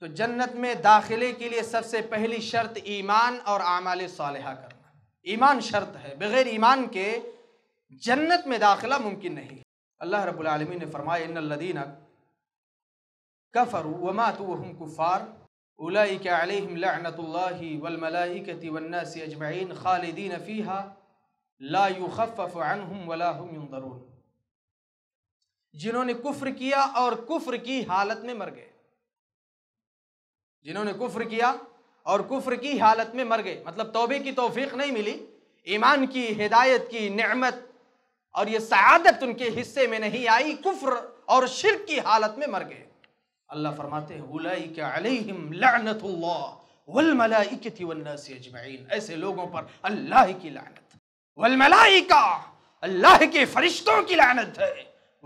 तो जन्नत में दाखिले के लिए सबसे पहली शर्त ईमान और आमाल साल करना ईमान शर्त है बग़ैर ईमान के जन्नत में दाखिला मुमकिन नहीं अल्लाह रबालमीन ने फरमाया इन लदीन कफ़र वमात वहम कुफ़ार उलाइकमलाकतिवन्नासी अजमैन खालिदीन फ़ीहा ला युखफ़फ़ानहम वलाहम युंदरून जिन्होंने कुफ्र किया और कुफ्र की हालत में मर गए जिन्होंने कुफ्र किया और कुफ्र की हालत में मर गए मतलब तोबे की तोफीक नहीं मिली ईमान की हिदायत की नमत और ये सयादत उनके हिस्से में नहीं आई कुफ्र और शिरक की हालत में मर गए अल्लाह फरमाते हैं ऐसे लोगों पर अल्लाह की लानत वलमलाइका अल्लाह के फरिश्तों की लानत है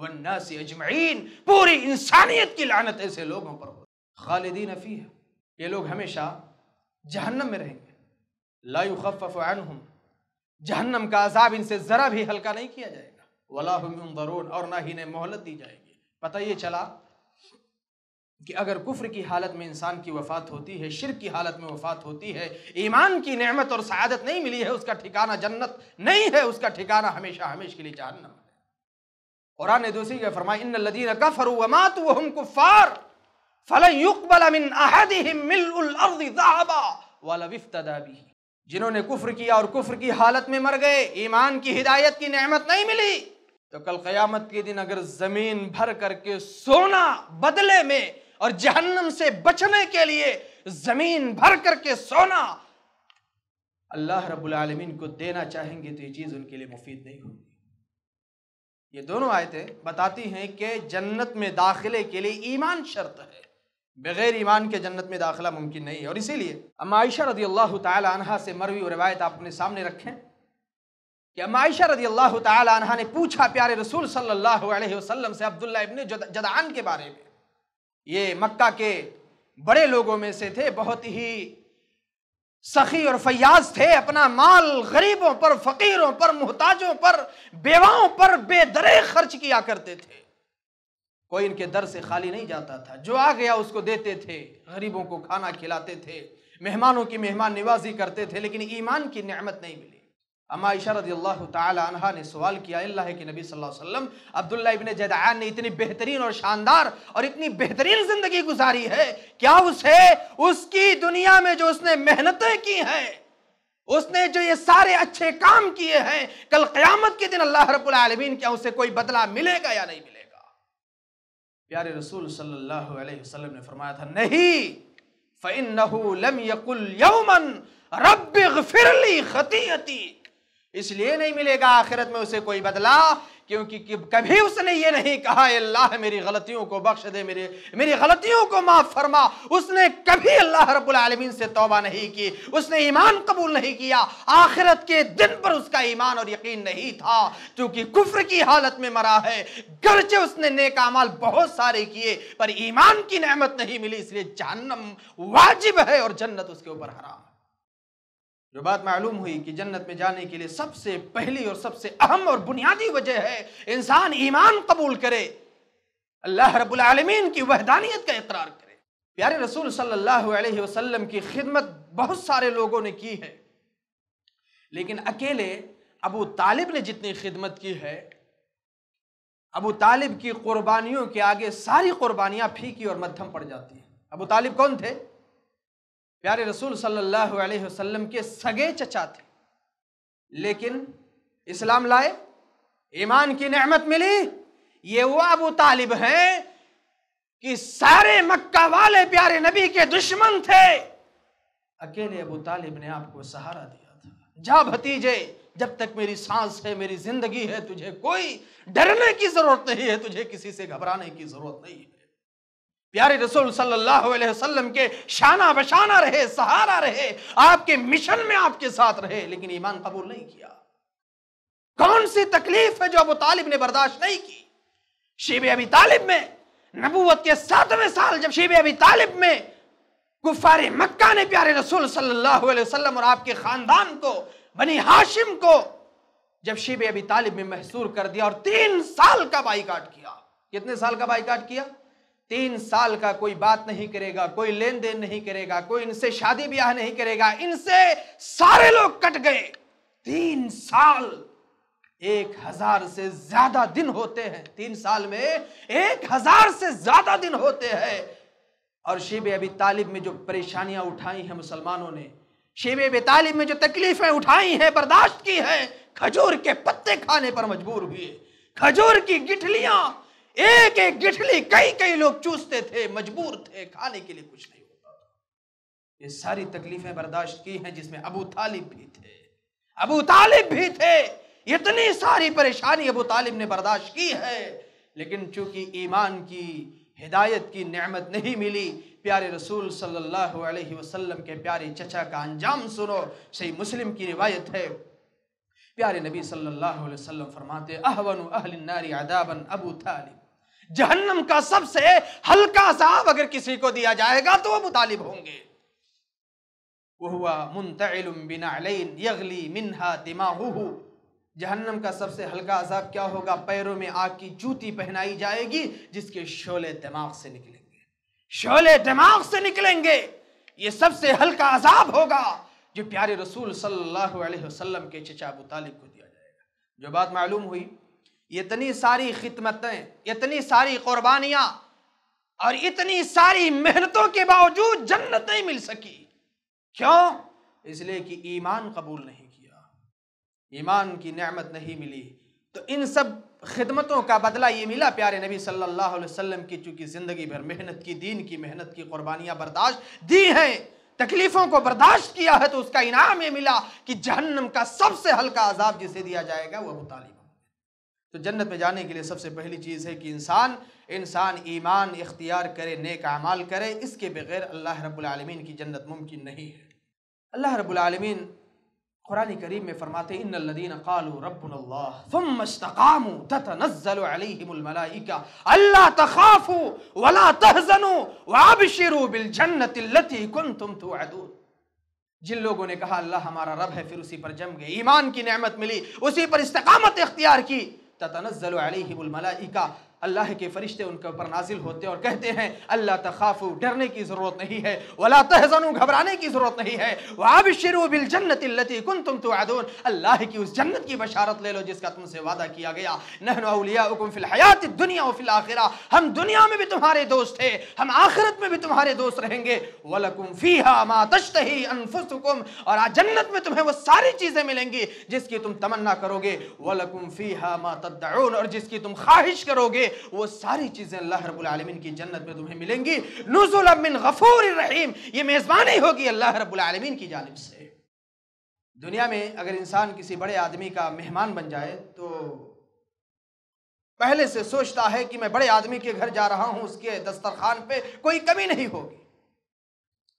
वन्नासी अजमैन पूरी इंसानियत की लानत ऐसे लोगों पर हो खालिदी नफी है ये लोग हमेशा जहन्नम में रहेंगे लायुखफ़ अनहुम जहन्नम का अजाब इनसे ज़रा भी हल्का नहीं किया जाएगा वलाहम दरून और ना ही इन्हें मोहलत दी जाएगी पता ये चला कि अगर कुफ्र की हालत में इंसान की वफ़ात होती है शिर की हालत में वफ़ात होती है ईमान की नेमत और सयादत नहीं मिली है उसका ठिकाना जन्नत नहीं है उसका ठिकाना हमेशा हमेशा के लिए जहन्नम है कुरान ने दूसरी जगह फरमाया इन लदीन कफर वमात वहम कुफ़ार फलन युकबल मिन अहदिहिम मिल उल अर्द ज़हबा वला विफ्तदा बिही जिन्होंने कुफ्र किया और कुफ्र की हालत में मर गए ईमान की हिदायत की नेमत नहीं मिली तो कल क़यामत के दिन अगर ज़मीन भर करके सोना बदले में और जहन्नम से बचने के लिए ज़मीन भर करके सोना अल्लाह रब्बुल आलमीन को देना चाहेंगे तो ये चीज़ उनके लिए मुफीद नहीं होगी ये दोनों आयतें बताती हैं कि जन्नत में दाखिले के लिए ईमान शर्त है बगैर ईमान के जन्नत में दाखिला मुमकिन नहीं है और इसीलिए अमायशा रदी अल्लाह तहा से मरवी रवायत आप अपने सामने रखें कि अमायशा रदी अल्लाह तहा ने पूछा प्यारे रसूल सल्लल्लाहु अलैहि वसल्लम से अब्दुल्ला इब्ने जदान के बारे में ये मक्का के बड़े लोगों में से थे बहुत ही सखी और फयाज थे अपना माल गरीबों पर फकीरों पर मोहताजों पर बेवाओं पर बेदरे खर्च किया करते थे कोई इनके दर से खाली नहीं जाता था जो आ गया उसको देते थे गरीबों को खाना खिलाते थे मेहमानों की मेहमान निवाजी करते थे लेकिन ईमान की नमत नहीं मिली अम्मा इशा रजी अल्लाह तहा ने सवाल किया अल्लाह के नबी सल्लल्लाहु अलैहि वसल्लम अब्दुल्ला इबन जदान ने इतनी बेहतरीन और शानदार और इतनी बेहतरीन ज़िंदगी गुजारी है क्या उसे उसकी दुनिया में जो उसने मेहनतें की हैं उसने जो ये सारे अच्छे काम किए हैं कल क़यामत के दिन अल्लाह रब्बुल आलमीन क्या उसे कोई बदला मिलेगा या नहीं मिलेगा प्यारे रसूल सल्लल्लाहु अलैहि वसल्लम ने फरमाया था नहीं फ़ैनहुलमन रब फिरली खतीयती इसलिए नहीं मिलेगा आखिरत में उसे कोई बदला क्योंकि कभी उसने ये नहीं कहा अल्लाह मेरी गलतियों को बख्श दे मेरे मेरी गलतियों को माफ़ फरमा उसने कभी अल्लाह रब्बुल आलमीन से तौबा नहीं की उसने ईमान कबूल नहीं किया आखिरत के दिन पर उसका ईमान और यकीन नहीं था क्योंकि कुफ्र की हालत में मरा है गर्चे उसने नेक बहुत सारे किए पर ईमान की नहमत नहीं मिली इसलिए जहन्नम वाजिब है और जन्नत उसके ऊपर हराम जो बात मालूम हुई कि जन्नत में जाने के लिए सबसे पहली और सबसे अहम और बुनियादी वजह है इंसान ईमान कबूल करे अल्लाह रब्बुल आलमीन की वहदानियत का इकरार करे प्यारे रसूल सल्लल्लाहु अलैहि वसल्लम की खिदमत बहुत सारे लोगों ने की है लेकिन अकेले अबू तालिब ने जितनी खिदमत की है अबू तालिब की कुर्बानियों के आगे सारी कुर्बानियाँ फीकी और मध्यम पड़ जाती हैं अबू तालिब कौन थे प्यारे रसूल सल्लल्लाहु अलैहि वसल्लम के सगे चचा थे लेकिन इस्लाम लाए ईमान की नेमत मिली ये वो अबू तालिब हैं कि सारे मक्का वाले प्यारे नबी के दुश्मन थे अकेले अबू तालिब ने आपको सहारा दिया था जा भतीजे जब तक मेरी सांस है मेरी जिंदगी है तुझे कोई डरने की जरूरत नहीं है तुझे किसी से घबराने की जरूरत नहीं है प्यारे रसूल सल्लल्लाहु अलैहि वसल्लम के शाना बशाना रहे सहारा रहे आपके मिशन में आपके साथ रहे लेकिन ईमान कबूल नहीं किया कौन सी तकलीफ है जो अबू तालिब ने बर्दाश्त नहीं की शेब अबी तालिब में नबूवत के सातवें साल जब शेब अबी तालिब में गुफार मक्का ने प्यारे रसूल सल्लल्लाहु अलैहि वसल्लम और आपके खानदान को बनी हाशिम को जब शेब अबी तालिब में महसूर कर दिया और तीन साल का बाईकाट किया कितने साल का बाईकाट किया तीन साल का कोई बात नहीं करेगा कोई लेन देन नहीं करेगा कोई इनसे शादी ब्याह नहीं करेगा इनसे सारे लोग कट गए तीन साल एक हजार से ज्यादा दिन होते हैं तीन साल में एक हजार से ज्यादा दिन होते हैं और शेब अबी तालिब में जो परेशानियां उठाई हैं मुसलमानों ने शेब अब तालिब में जो तकलीफें उठाई हैं बर्दाश्त की हैं खजूर के पत्ते खाने पर मजबूर हुए खजूर की गिठलियां एक एक गिठली कई कई लोग चूसते थे मजबूर थे खाने के लिए कुछ नहीं होता था ये सारी तकलीफें बर्दाश्त की हैं जिसमें अबू तालिब भी थे अबू तालिब भी थे इतनी सारी परेशानी अबू तालिब ने बर्दाश्त की है लेकिन चूंकि ईमान की हिदायत की नेमत नहीं मिली प्यारे रसूल सल्लल्लाहु अलैहि वसल्लम के प्यारे चचा का अंजाम सुनो सही मुस्लिम की रिवायत है प्यारे नबी सल्लल्लाहु अलैहि वसल्लम फरमाते अहवनु अहल नारी अदाबन अबू तालिब जहन्नम का सबसे हल्का साब अगर किसी को दिया जाएगा तो वह मुतालिब होंगे जहन्नम का सबसे हल्का अजाब क्या होगा पैरों में आग की जूती पहनाई जाएगी जिसके शोले दिमाग से निकलेंगे शोले दिमाग से निकलेंगे ये सबसे हल्का अजाब होगा जो प्यारे रसूल सल्लल्लाहु अलैहि वसल्लम के चचा अबू तालिब को दिया जाएगा जो बात मालूम हुई इतनी सारी खिदमतें इतनी सारी कुर्बानियां और इतनी सारी मेहनतों के बावजूद जन्नत नहीं मिल सकी क्यों इसलिए कि ईमान कबूल नहीं किया ईमान की नेमत नहीं मिली तो इन सब खिदमतों का बदला ये मिला प्यारे नबी सल्लल्लाहु अलैहि वसल्लम की चूंकि ज़िंदगी भर मेहनत की दीन की मेहनत की कुर्बानियां बर्दाश्त दी हैं तकलीफ़ों को बर्दाश्त किया है तो उसका इनाम ये मिला कि जहन्नम का सबसे हल्का आज़ाब जिसे दिया जाएगा वह मुतालिब तो जन्नत में जाने के लिए सबसे पहली चीज़ है कि इंसान इंसान ईमान इख्तियार करे नेक अमाल करे इसके बगैर अल्लाह रब्लमीन की जन्नत मुमकिन नहीं है अल्लाह रबालमीन कुरान करीम में फरमाते इन लदीन कालू रबाम अल्लाह तखाफू वला बिल लती जिन लोगों ने कहा अल्लाह हमारा रब है फिर उसी पर जम गए ईमान की नेमत मिली उसी पर इस्तकामत इख्तियार की تتنزل عليهم الملائكة अल्लाह के फरिश्ते उनके ऊपर नाजिल होते और कहते हैं अल्लाह तखाफ़ डरने की ज़रूरत नहीं है वला तहजनु घबराने की ज़रूरत नहीं है वाब शरू बिल जन्नति लती कुंतुम तुअदून अल्लाह की उस जन्नत की बशारत ले लो जिसका तुमसे वादा किया गया नहनौलियाकुम फिल हयात दुनिया फिल आखिरा हम दुनिया में भी तुम्हारे दोस्त थे हम आखिरत में भी तुम्हारे दोस्त रहेंगे वलकुम फ़ीहा मा तश्तही अनफुसुकुम और आ जन्नत में तुम्हें वो सारी चीज़ें मिलेंगी जिसकी तुम तमन्ना करोगे वलकुम फ़ीहा मा तद्दऊन और जिसकी तुम ख्वाहिश करोगे वो सारी चीज़ें अल्लाह रब्बुल आलमीन की जन्नत में तुम्हें मिलेंगी नुजुल मिन गफूर रहीम ये मेज़बानी होगी अल्लाह रब्बुल आलमीन की जानब से दुनिया में अगर इंसान किसी बड़े आदमी का मेहमान बन जाए तो पहले से सोचता है कि मैं बड़े आदमी के घर जा रहा हूँ उसके दस्तरखान पे कोई कमी नहीं होगी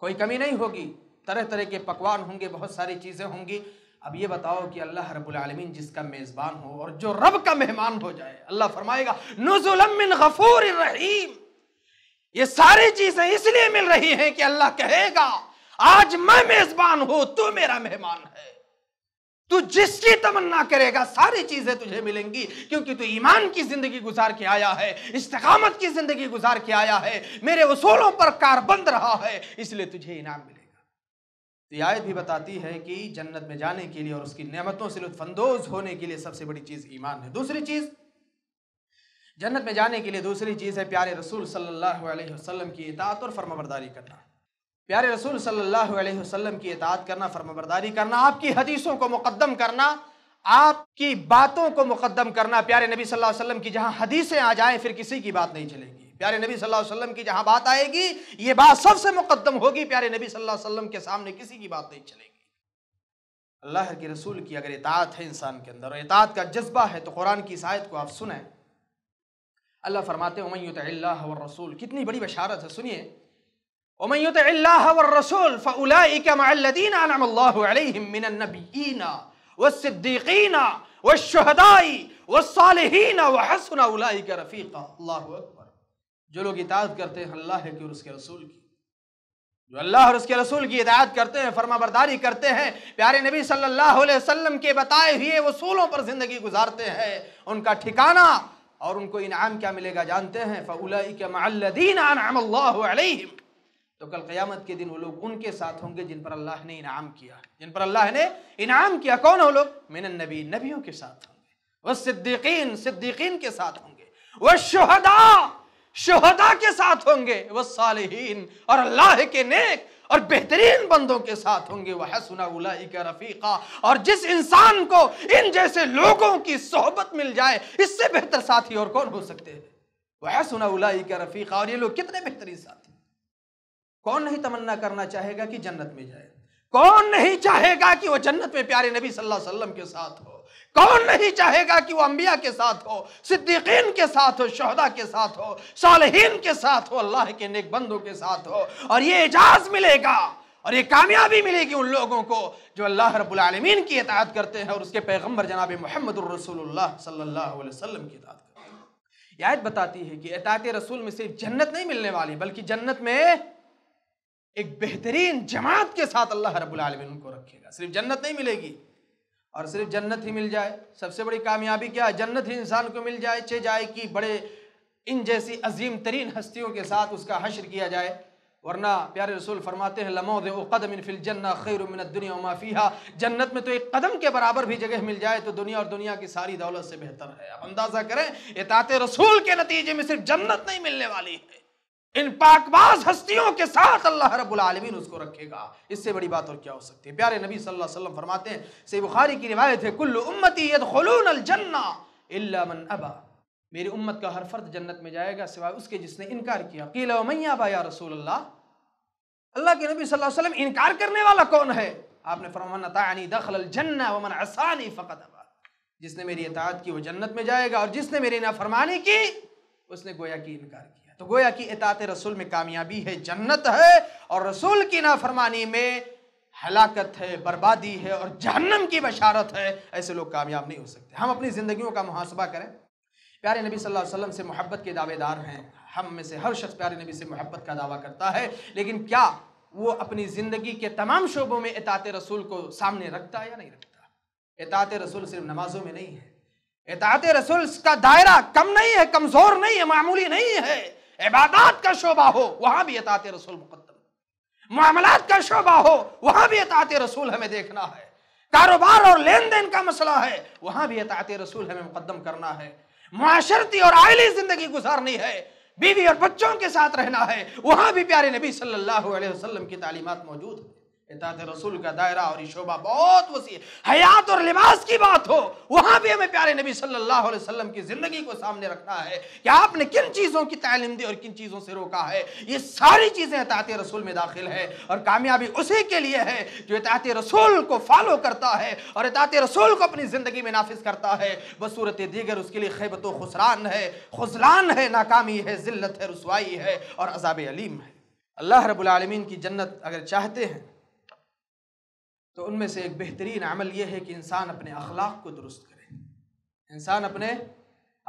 कोई कमी नहीं होगी तरह तरह के पकवान होंगे बहुत सारी चीज़ें होंगी अब ये बताओ कि अल्लाह रब्बुल आलमीन जिसका मेज़बान हो और जो रब का मेहमान हो जाए अल्लाह फरमाएगा मिन गफूर रहीम ये सारी चीज़ें इसलिए मिल रही हैं कि अल्लाह कहेगा आज मैं मेज़बान हूँ तू मेरा मेहमान है तू जिसकी तमन्ना करेगा सारी चीज़ें तुझे मिलेंगी क्योंकि तू ईमान की ज़िंदगी गुजार के आया है इस्तकामत की ज़िंदगी गुजार के आया है मेरे उसूलों पर कारबंद रहा है इसलिए तुझे इनाम मिलेगा तो आयत भी बताती है कि जन्नत में जाने के लिए और उसकी नेमतों से लुत्फानंदोज होने के लिए सबसे बड़ी चीज़ ईमान है दूसरी चीज़ जन्नत में जाने के लिए दूसरी चीज़ है प्यारे रसूल सल्लल्लाहु अलैहि वसल्लम की इतात और फर्माबरदारी करना प्यारे रसूल सल्लल्लाहु अलैहि वसल्लम की इतात करना फर्माबरदारी करना आपकी हदीसों को मुकदम करना आपकी बातों को मुकदम करना प्यारे नबी सल्लल्लाहु अलैहि वसल्लम की जहाँ हदीसें आ जाएँ फिर किसी की बात नहीं चलेगी प्यारे नबी सल्लल्लाहु अलैहि वसल्लम की जहां बात आएगी ये बात सबसे मुकदम होगी प्यारे नबी सल्लल्लाहु अलैहि वसल्लम के सामने किसी की बात नहीं चलेगी अल्लाह के रसूल की अगर इतात है इंसान के अंदर और इतात का जज्बा है तो कुरान की शायद को आप सुने अल्लाह फरमाते उमैत रसूल कितनी बड़ी बशारत है सुनिए उमैत रसूल फ़लादीना वसिद्दीकीना वशहदाई वसालहीना वहसना उलाई का रफ़ीक़ा अल्लाह अकबर जो लोग इताद करते हैं अल्लाह है कि और उसके रसूल की जो अल्लाह और उसके रसूल की हिदायत करते हैं फर्मा बरदारी करते हैं प्यारे नबी सल्लल्लाहु अलैहि वसल्लम के बताए हुए वसूलों पर ज़िंदगी गुजारते हैं उनका ठिकाना और उनको इनाम क्या मिलेगा जानते हैं फ़लादीन तो कल क़यामत के दिन वो लोग उनके साथ होंगे जिन पर अल्लाह ने इनाम किया जिन पर अल्लाह ने इनाम किया कौन हो लोग मिन नबी नबियों के साथ होंगे वह सिद्दीकीन सिद्दीक के साथ होंगे वह शहदा शहदा के साथ होंगे वह सालहीन और अल्लाह के नेक और बेहतरीन बंदों के साथ होंगे वह सुना का रफ़ीक़ा और जिस इंसान को इन जैसे लोगों की सोहबत मिल जाए इससे बेहतर साथी और कौन हो सकते हैं वह सुना का रफ़ीक़ा और ये लोग कितने बेहतरीन साथी कौन नहीं तमन्ना करना चाहेगा कि जन्नत में जाए कौन नहीं चाहेगा कि वह जन्नत में प्यारे नबी सल्लल्लाहु अलैहि वसल्लम के साथ हो कौन नहीं चाहेगा कि वो अम्बिया के साथ हो सिद्दीकीन के साथ हो शहदा के साथ हो सालहीन के साथ हो अल्लाह के नेक बंदों के साथ हो और ये एजाज मिलेगा और ये कामयाबी मिलेगी उन लोगों को जो अल्लाह रबालमीन की इतात करते हैं और उसके पैगम्बर जनाब महमद रसोल्ला की इतात करते आयत बताती है कि इतात रसूल में सिर्फ जन्नत नहीं मिलने वाली बल्कि जन्नत में एक बेहतरीन जमात के साथ अल्लाह रबालमीन उनको रखेगा सिर्फ जन्नत नहीं मिलेगी और सिर्फ जन्नत ही मिल जाए सबसे बड़ी कामयाबी क्या है जन्नत ही इंसान को मिल जाए चे जाए कि बड़े इन जैसी अजीम तरीन हस्तियों के साथ उसका हशर किया जाए वरना प्यारे रसूल फरमाते हैं लमोद कदम फिल जन्ना खैर दुनिया माफिया जन्नत में तो एक कदम के बराबर भी जगह मिल जाए तो दुनिया और दुनिया की सारी दौलत से बेहतर है आप अंदाज़ा करें ताते रसूल के नतीजे में सिर्फ जन्नत नहीं मिलने वाली है इन पाकबाज हस्तियों के साथ अल्लाह रब्बुल आलमीन उसको रखेगा इससे बड़ी बात और क्या हो सकती है प्यारे नबी सल्लल्लाहु अलैहि वसल्लम फरमाते हैं से बुखारी की रिवायत है कुल उम्मती यदखुलून अलजन्ना इल्ला मन अबा मेरी उम्मत का हर फर्द जन्नत में जाएगा सिवाय उसके जिसने इनकार किया कीला व मैया बा या रसूल अल्लाह अल्लाह के नबी सल्लल्लाहु अलैहि वसल्लम इनकार करने वाला कौन है आपने फरमाना तानी दखल अलजन्ना मन असानी फकद अबा जिसने मेरी इताअत की वो जन्नत में जाएगा और जिसने मेरी नाफरमानी की उसने गोया की इनकार किया तो गोया कि इतात रसूल में कामयाबी है जन्नत है और रसूल की नाफरमानी में हलाकत है बर्बादी है और जहन्नम की बशारत है ऐसे लोग कामयाब नहीं हो सकते हम अपनी ज़िंदगियों का मुहासबा करें प्यारे नबी सल्लल्लाहु अलैहि वसल्लम से मोहब्बत के दावेदार हैं हम में से हर शख्स प्यारे नबी से मोहब्बत का दावा करता है लेकिन क्या वो अपनी ज़िंदगी के तमाम शोबों में इतात रसूल को सामने रखता है या नहीं रखता इतात रसूल सिर्फ नमाजों में नहीं है इतात रसूल का दायरा कम नहीं है कमज़ोर नहीं है मामूली नहीं है इबादत का शोबा हो वहाँ भी अताते रसूल मुकदम मामलात का शोबा हो वहाँ भी अताते रसूल हमें देखना है कारोबार और लेन देन का मसला है वहाँ भी अताते रसूल हमें मुकदम करना है माशरती और आयली ज़िंदगी गुजारनी है बीवी और बच्चों के साथ रहना है वहाँ भी प्यारे नबी सल्लल्लाहु अलैहि वसल्लम की तालीमत मौजूद है इताद रसूल का दायरा और शोभा बहुत वसी है हयात और लिबास की बात हो वहाँ भी हमें प्यारे नबी सल्लल्लाहु अलैहि वसल्लम की ज़िंदगी को सामने रखना है कि आपने किन चीज़ों की तालीम दी और किन चीज़ों से रोका है ये सारी चीज़ें इतात रसूल में दाखिल है और कामयाबी उसी के लिए है जो इतात रसूल को फॉलो करता है और इतात रसूल को अपनी ज़िंदगी में नाफिज करता है बसूरत दीगर उसके लिए खैबत खुसरान है खुजलान है नाकामी है ज़िल्लत है रसवाई है और अजाब अलीम है अल्लाह रबालमीन की जन्नत अगर चाहते हैं तो उनमें से एक बेहतरीन अमल यह है कि इंसान अपने अखलाक को दुरुस्त करे इंसान अपने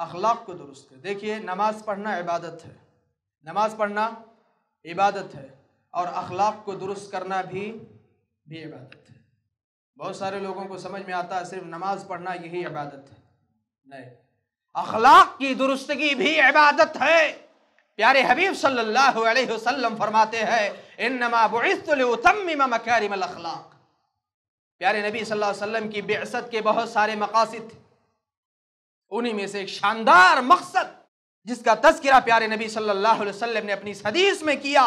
अखलाक को दुरुस्त करे देखिए नमाज पढ़ना इबादत है नमाज पढ़ना इबादत है और अखलाक को दुरुस्त करना भी भी इबादत है बहुत सारे लोगों को समझ में आता है सिर्फ नमाज पढ़ना यही इबादत है नहीं अखलाक की दुरुस्तगी भी इबादत है प्यारे हबीब सल्लल्लाहु अलैहि वसल्लम फरमाते हैं इन नमा बुतम मकारिम अखलाक प्यारे नबी सल्लल्लाहु अलैहि वसल्लम की बेसत के बहुत सारे मकासद थे उन्हीं में से एक शानदार मकसद जिसका तस्करा प्यारे नबी सल्लल्लाहु अलैहि वसल्लम ने अपनी हदीस में किया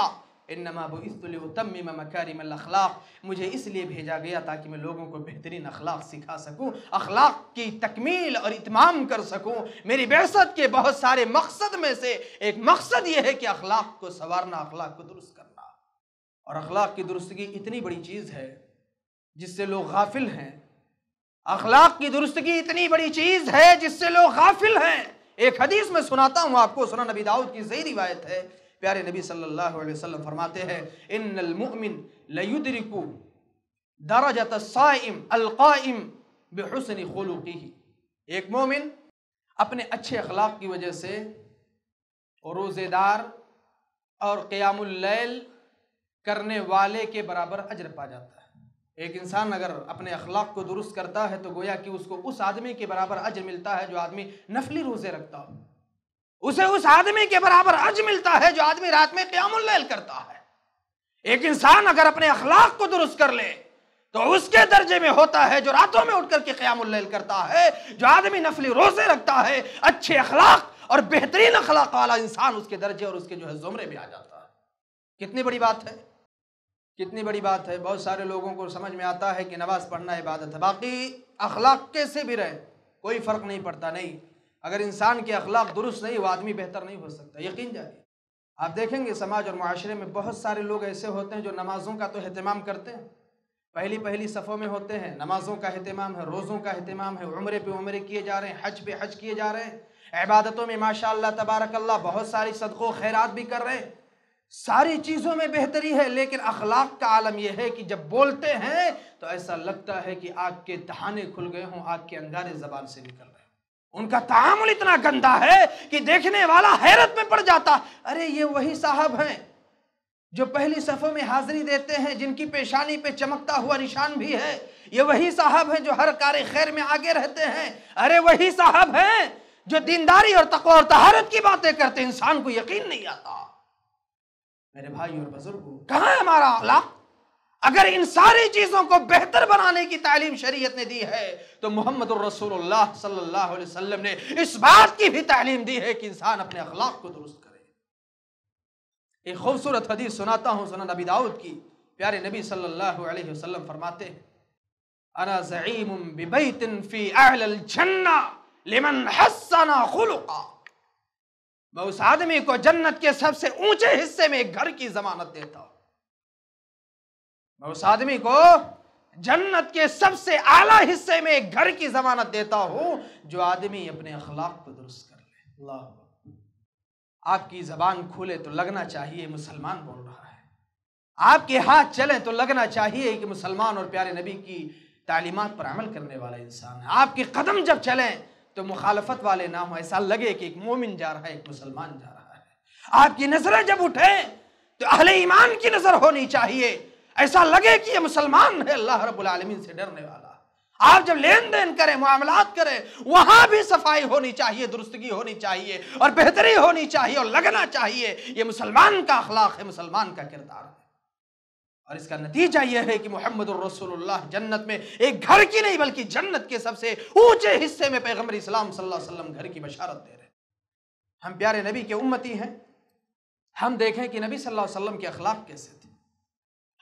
अखलाक मुझे इसलिए भेजा गया ताकि मैं लोगों को बेहतरीन अखलाक सिखा सकूँ अखलाक की तकमील और इतमाम कर सकूँ मेरी बेसत के बहुत सारे मकसद में से एक मकसद यह है कि अखलाक को संवारना अखलाक को दुरुस्त करना और अखलाक की दुरुस्तगी इतनी बड़ी चीज़ है जिससे लोग गाफिल हैं अखलाक की दुरुस्तगी इतनी बड़ी चीज़ है जिससे लोग गाफिल हैं एक हदीस में सुनाता हूँ आपको सुना नबी दाऊद की सही रिवायत है प्यारे नबी सल्लल्लाहु अलैहि वसल्लम फरमाते हैं इन मुमिन लयुदरिकु दरजत साइम अलकाइम बेहसन खलूकी एक मोमिन अपने अच्छे अखलाक की वजह से रोज़ेदार और क़यामुल्लैल करने वाले के बराबर अजर पा जाता है एक इंसान अगर अपने अखलाक को दुरुस्त करता है तो गोया कि उसको उस आदमी के बराबर अज मिलता है जो आदमी नफली रोज़े रखता हो उसे उस आदमी के बराबर अज मिलता है जो आदमी रात में क्यामल करता है एक इंसान अगर अपने अखलाक को दुरुस्त कर ले तो उसके दर्जे में होता है जो रातों में उठ करके क्याम करता है जो आदमी नफली रोज़े रखता है अच्छे अखलाक और बेहतरीन अखलाक वाला इंसान उसके दर्जे और उसके जो है जुमरे में आ जाता है कितनी बड़ी बात है कितनी बड़ी बात है बहुत सारे लोगों को समझ में आता है कि नमाज़ पढ़ना इबादत है बाकी अखलाक कैसे भी रहे कोई फ़र्क नहीं पड़ता नहीं अगर इंसान के अखलाक दुरुस्त नहीं वो आदमी बेहतर नहीं हो सकता यकीन जाए आप देखेंगे समाज और माशरे में बहुत सारे लोग ऐसे होते हैं जो नमाज़ों का तो अहतमाम करते हैं पहली पहली सफ़ों में होते हैं नमाज़ों का अहतमाम है रोज़ों का अहतमाम है उम्र पे उम्र किए जा रहे हैं हज पे हज किए जा रहे हैं इबादतों में माशा तबारक बहुत सारी सदक़ों खैरात भी कर रहे हैं सारी चीज़ों में बेहतरी है लेकिन अखलाक का आलम यह है कि जब बोलते हैं तो ऐसा लगता है कि आग के दहाने खुल गए हों आग के अंगारे जबान से निकल रहे उनका तामुल इतना गंदा है कि देखने वाला हैरत में पड़ जाता अरे ये वही साहब हैं जो पहली सफ़ों में हाजिरी देते हैं जिनकी पेशानी पे चमकता हुआ निशान भी है ये वही साहब हैं जो हर कार खैर में आगे रहते हैं अरे वही साहब हैं जो दीनदारी और तको और तहारत की बातें करते इंसान को यकीन नहीं आता मेरे भाई और बुजुर्गो कहा है हमारा अखलाक अगर इन सारी चीज़ों को बेहतर बनाने की तालीम शरीयत ने दी है तो मोहम्मद रसूलुल्लाह ने इस बात की भी तालीम दी है कि इंसान अपने अखलाक को दुरुस्त करे एक खूबसूरत हदीस सुनाता हूं सुना नबी दाऊद की प्यारे नबी सल्लल्लाहु अलैहि वसल्लम फरमाते हैं अना ज़ईम बिबैतिन फी अहल जन्ना लिमन हस्सना खुलुका मैं उस आदमी को जन्नत के सबसे ऊंचे हिस्से में एक घर की जमानत देता हूं मैं उस आदमी को जन्नत के सबसे आला हिस्से में एक घर की जमानत देता हूं जो आदमी अपने अखलाक को दुरुस्त कर ले आपकी जबान खुले तो लगना चाहिए मुसलमान बोल रहा है आपके हाथ चले तो लगना चाहिए कि मुसलमान और प्यारे नबी की तालीमत पर अमल करने वाला इंसान है आपके कदम जब चलें तो मुखालफत वाले ना हो ऐसा लगे कि एक मोमिन जा रहा है एक मुसलमान जा रहा है आपकी नजरें जब उठे तो अहले ईमान की नजर होनी चाहिए ऐसा लगे कि ये मुसलमान है अल्लाह रब्बुल आलमीन से डरने वाला आप जब लेन देन करें मामलात करें वहां भी सफाई होनी चाहिए दुरुस्तगी होनी चाहिए और बेहतरी होनी चाहिए और लगना चाहिए ये मुसलमान का अखलाक है मुसलमान का किरदार है और इसका नतीजा यह है कि मोहम्मद रसोल्ला जन्नत में एक घर की नहीं बल्कि जन्नत के सबसे ऊंचे हिस्से में पैगम्बर इस्लाम सल्लल्लाहु अलैहि वसल्लम घर की बशारत दे रहे हम प्यारे नबी के उम्मती हैं हम देखें कि नबी सल्लल्लाहु अलैहि वसल्लम के अखलाक कैसे थे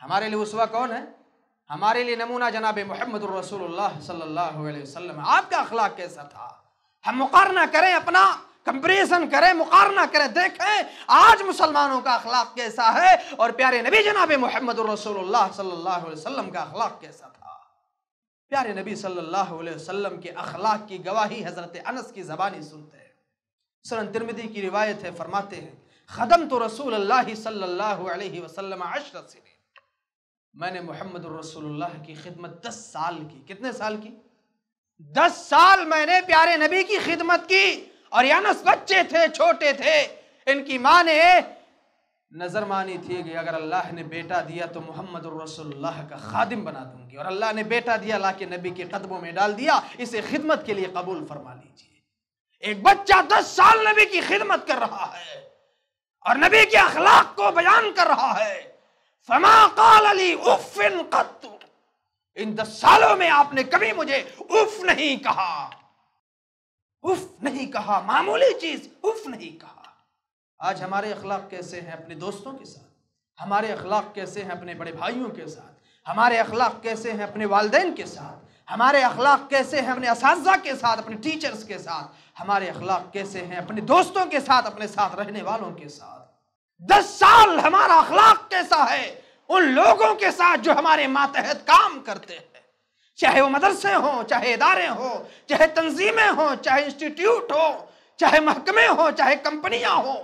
हमारे लिए उसवा कौन है हमारे लिए नमूना जनाब मोहम्मद रसोल्ला आपका अखलाक कैसा था हम मुकारना करें अपना कंपेरिजन करें मुकारना करें देखें आज मुसलमानों का अखलाक कैसा है और प्यारे नबी जनाब मोहम्मद रसोल्ला सल्लल्लाहु अलैहि वसल्लम का अखलाक कैसा था प्यारे नबी सल्लल्लाहु अलैहि वसल्लम के अखलाक की गवाही हज़रत अनस की ज़बानी सुनते हैं सरन तिरमिदी की रिवायत है फरमाते हैं ख़दम तो रसूल अल्लाह सल्लल्लाहु अलैहि वसल्लम अशरत से मैंने मोहम्मद रसूलुल्लाह की खिदमत दस साल की कितने साल की दस साल मैंने प्यारे नबी की खिदमत की और यानस बच्चे थे छोटे थे इनकी माँ ने नज़र मानी थी कि अगर अल्लाह ने बेटा दिया तो मोहम्मद रसोल्ला का खादिम बना दूंगी और अल्लाह ने बेटा दिया अल्लाह के नबी के कदमों में डाल दिया इसे खिदमत के लिए कबूल फरमा लीजिए एक बच्चा दस साल नबी की खिदमत कर रहा है और नबी के अखलाक को बयान कर रहा है फमा अली उफिन कत्तु इन दस सालों में आपने कभी मुझे उफ नहीं कहा उफ नहीं कहा मामूली चीज उफ नहीं कहा आज हमारे अखलाक कैसे हैं अपने दोस्तों के साथ हमारे अखलाक कैसे हैं अपने बड़े भाइयों के साथ हमारे अखलाक कैसे हैं अपने वालदेन के साथ हमारे अखलाक कैसे हैं अपने इस के साथ अपने टीचर्स के साथ हमारे अखलाक कैसे हैं अपने दोस्तों के साथ अपने साथ रहने वालों के साथ दस साल हमारा अखलाक कैसा है उन लोगों के साथ जो हमारे मातहत काम करते हैं चाहे वो मदरसे हों चाहे इदारे हों चाहे तंजीमें हों चाहे इंस्टीट्यूट हो चाहे महकमे हों चाहे कंपनियां हों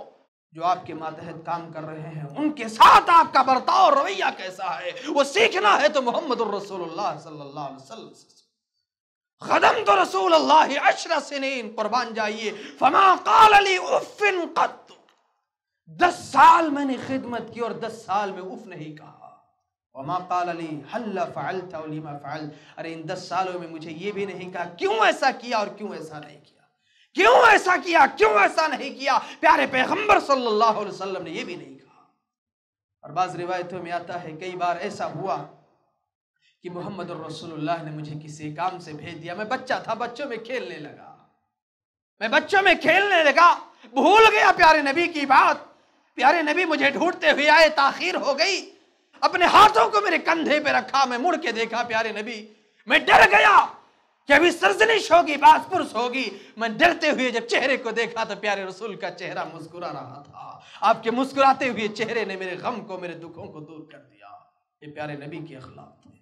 जो आपके मातहत काम कर रहे हैं उनके साथ आपका बर्ताव रवैया कैसा है वो सीखना है तो मोहम्मद खदम तो रसूल अल्लाह अशर जाइए दस साल मैंने खिदमत की और दस साल में उफ नहीं कहा वमा हल्ला फ़ाल फ़ाल अरे इन दस सालों में मुझे ये भी नहीं कहा क्यों ऐसा किया और क्यों ऐसा नहीं किया क्यों ऐसा किया क्यों ऐसा नहीं किया प्यारे पैगम्बर सल्लल्लाहु ने यह भी नहीं कहा और बाज़ रिवायतों में आता है कई बार ऐसा हुआ कि मोहम्मद रसोल्ला ने मुझे किसी काम से भेज दिया मैं बच्चा था बच्चों में खेलने लगा मैं बच्चों में खेलने लगा भूल गया प्यारे नबी की बात प्यारे नबी मुझे ढूंढते हुए आए ताखिर हो गई अपने हाथों को मेरे कंधे पे रखा मैं मुड़ के देखा प्यारे नबी मैं डर गया कि अभी सर्जनिश होगी बासपुरुष होगी मैं डरते हुए जब चेहरे को देखा तो प्यारे रसूल का चेहरा मुस्कुरा रहा था आपके मुस्कुराते हुए चेहरे ने मेरे गम को मेरे दुखों को दूर कर दिया ये प्यारे नबी के अखलाक थे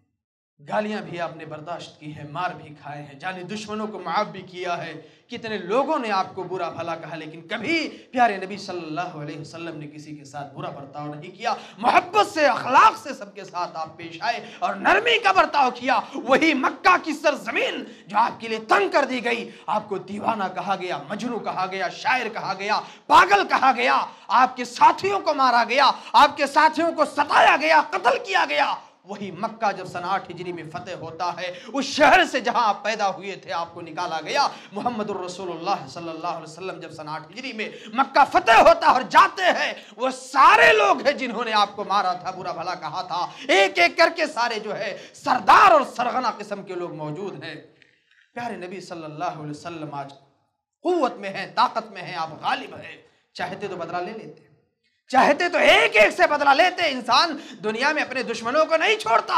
गालियां भी आपने बर्दाश्त की है मार भी खाए हैं जाने दुश्मनों को माफ़ भी किया है कितने लोगों ने आपको बुरा भला कहा लेकिन कभी प्यारे नबी सल्लल्लाहु अलैहि वसल्लम ने किसी के साथ बुरा बर्ताव नहीं किया मोहब्बत से अखलाक से सबके साथ आप पेश आए और नरमी का बर्ताव किया वही मक्का की सरजमीन जो आपके लिए तंग कर दी गई आपको दीवाना कहा गया मजरू कहा गया शायर कहा गया पागल कहा गया आपके साथियों को मारा गया आपके साथियों को सताया गया कत्ल किया गया वही मक्का जब सनाट हिजरी में फतेह होता है उस शहर से जहाँ आप पैदा हुए थे आपको निकाला गया मोहम्मद वसल्लम जब सनाट हिजरी में मक्का फतेह होता और जाते हैं वो सारे लोग हैं जिन्होंने आपको मारा था बुरा भला कहा था एक एक करके सारे जो है सरदार और सरगना किस्म के लोग मौजूद हैं प्यारे नबी सल्लाम आज कुत में है ताकत में है आप गालिब है चाहते तो बदला ले लेते चाहते तो एक एक से बदला लेते इंसान दुनिया में अपने दुश्मनों को नहीं छोड़ता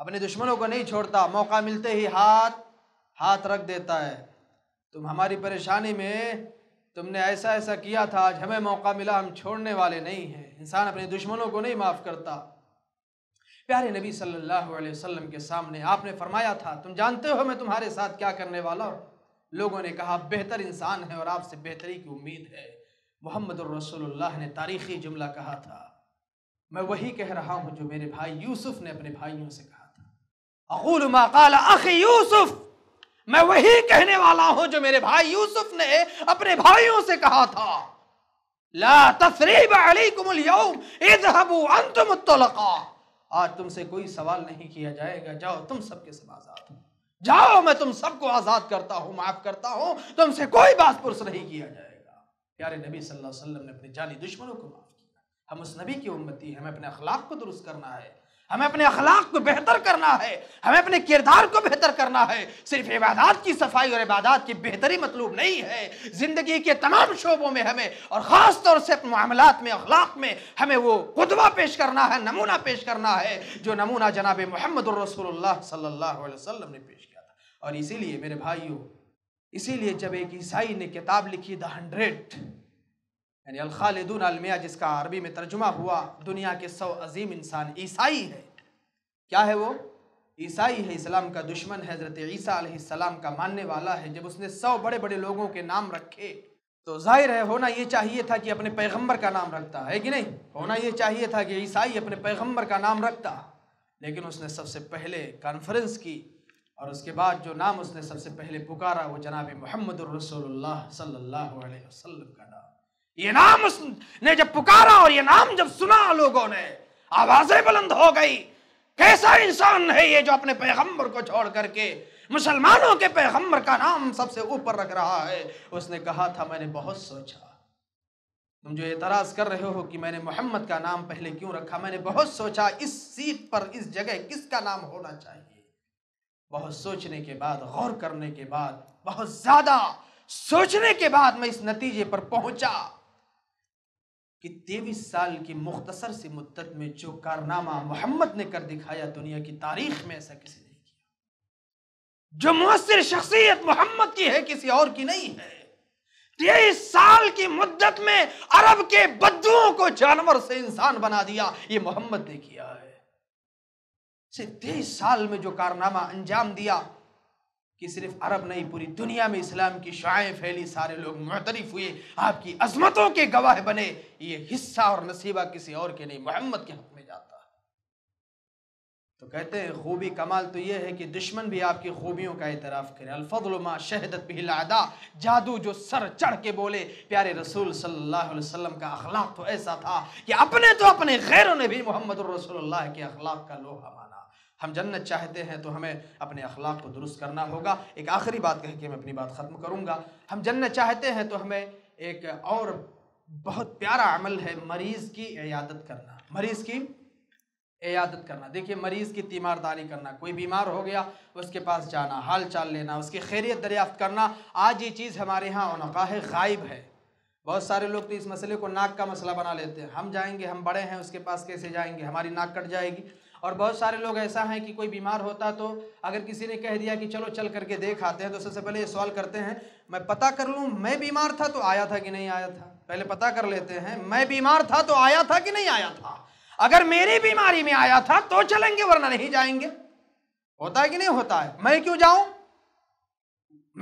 अपने दुश्मनों को नहीं छोड़ता मौका मिलते ही हाथ हाथ रख देता है तुम हमारी परेशानी में तुमने ऐसा ऐसा किया था आज हमें मौका मिला हम छोड़ने वाले नहीं हैं इंसान अपने दुश्मनों को नहीं माफ़ करता प्यारे नबी सल्लल्लाहु अलैहि वसल्लम के सामने आपने फरमाया था तुम जानते हो मैं तुम्हारे साथ क्या करने वाला हूँ लोगों ने कहा बेहतर इंसान है और आपसे बेहतरी की उम्मीद है मोहम्मद रसोल्ला ने तारीख़ी जुमला कहा था मैं वही कह रहा हूं जो मेरे भाई यूसुफ ने अपने भाइयों से कहा था अकूल माकाल अख यूसुफ मैं वही कहने वाला हूं जो मेरे भाई यूसुफ ने अपने भाइयों से कहा था ला तफरीब अंतुम आज तुमसे कोई सवाल नहीं किया जाएगा जाओ तुम सबके सब आज़ाद जाओ मैं तुम सबको आज़ाद करता हूं माफ़ करता हूं तुमसे कोई बात पुरुष नहीं किया जाएगा प्यारे नबी सल्लल्लाहु अलैहि वसल्लम ने अपने जानी दुश्मनों को माफ किया हम उस नबी की उम्मती हमें अपने अखलाक को दुरुस्त करना है हमें अपने अखलाक को बेहतर करना है हमें अपने किरदार को बेहतर करना है सिर्फ इबादत की सफाई और इबादत की बेहतरी मतलूब नहीं है ज़िंदगी के तमाम शोबों में हमें और ख़ास तौर से अपने मामलात में अखलाक में हमें वो कदवा पेश करना है नमूना पेश करना है जो नमूना जनाब महमद रसोल्ला सल्ला वसम ने पेश किया था और इसीलिए मेरे भाइयों इसीलिए जब एक ईसाई ने किताब लिखी द हंड्रेड यानी अलखालिदून अलमिया जिसका अरबी में तर्जुमा हुआ दुनिया के सौ अजीम इंसान ईसाई है क्या है वो ईसाई है इस्लाम का दुश्मन है हज़रत ईसा का मानने वाला है जब उसने सौ बड़े बड़े लोगों के नाम रखे तो जाहिर है होना ये चाहिए था कि अपने पैगंबर का नाम रखता है कि नहीं होना ये चाहिए था कि ईसाई अपने पैगंबर का नाम रखता लेकिन उसने सबसे पहले कॉन्फ्रेंस की और उसके बाद जो नाम उसने सबसे पहले पुकारा वो जनाब मोहम्मद रसोल्ला सल्लल्लाहु अलैहि वसल्लम का नाम ये नाम उसने जब पुकारा और ये नाम जब सुना लोगों ने आवाज़ें बुलंद हो गई कैसा इंसान है ये जो अपने पैगंबर को छोड़ करके मुसलमानों के पैगम्बर का नाम सबसे ऊपर रख रहा है उसने कहा था मैंने बहुत सोचा तुम जो एतराज़ कर रहे हो कि मैंने मोहम्मद का नाम पहले क्यों रखा मैंने बहुत सोचा इस सीट पर इस जगह किसका नाम होना चाहिए बहुत सोचने के बाद गौर करने के बाद बहुत ज़्यादा सोचने के बाद मैं इस नतीजे पर पहुंचा कि तेईस साल की मुख्तसर सी मुद्दत में जो कारनामा मोहम्मद ने कर दिखाया दुनिया की तारीख में ऐसा किसी ने किया जो मुसर शख्सियत मोहम्मद की है किसी और की नहीं है तेईस साल की मुद्दत में अरब के बद्दुओं को जानवर से इंसान बना दिया ये मोहम्मद ने किया है से तेईस साल में जो कारनामा अंजाम दिया कि सिर्फ अरब नहीं पूरी दुनिया में इस्लाम की शाएँ फैली सारे लोग मुतरफ हुए आपकी अजमतों के गवाह बने ये हिस्सा और नसीबा किसी और के नहीं मोहम्मद के हक में जाता है तो कहते हैं खूबी कमाल तो यह है कि दुश्मन भी आपकी खूबियों का एतराफ़ करे अलफजलमा शहदत लादा जादू जो सर चढ़ के बोले प्यारे रसूल सल्लाम का अखलाक तो ऐसा था कि अपने तो अपने गैरों ने भी मोहम्मद रसोल्ला के अखलाक का लोहा हम जन्नत चाहते हैं तो हमें अपने अखलाक को दुरुस्त करना होगा एक आखिरी बात कह के मैं अपनी बात ख़त्म करूँगा हम जन्नत चाहते हैं तो हमें एक और बहुत प्यारा अमल है मरीज़ की इयादत करना मरीज़ की इयादत करना देखिए मरीज़ की तीमारदारी करना कोई बीमार हो गया उसके पास जाना हाल चाल लेना उसकी खैरियत दरियाफ़्त करना आज ये चीज़ हमारे यहाँ और है गायब है बहुत सारे लोग तो इस मसले को नाक का मसला बना लेते हैं हम जाएंगे हम बड़े हैं उसके पास कैसे जाएंगे हमारी नाक कट जाएगी और बहुत सारे लोग ऐसा हैं कि कोई बीमार होता तो अगर किसी ने कह दिया कि चलो चल करके देख आते हैं तो सबसे पहले ये सवाल करते हैं मैं पता कर लूँ मैं बीमार था तो आया था कि नहीं आया था पहले पता कर लेते हैं मैं बीमार था तो आया था कि नहीं आया था अगर मेरी बीमारी में आया था तो चलेंगे वरना नहीं जाएंगे होता है कि नहीं होता है मैं क्यों जाऊं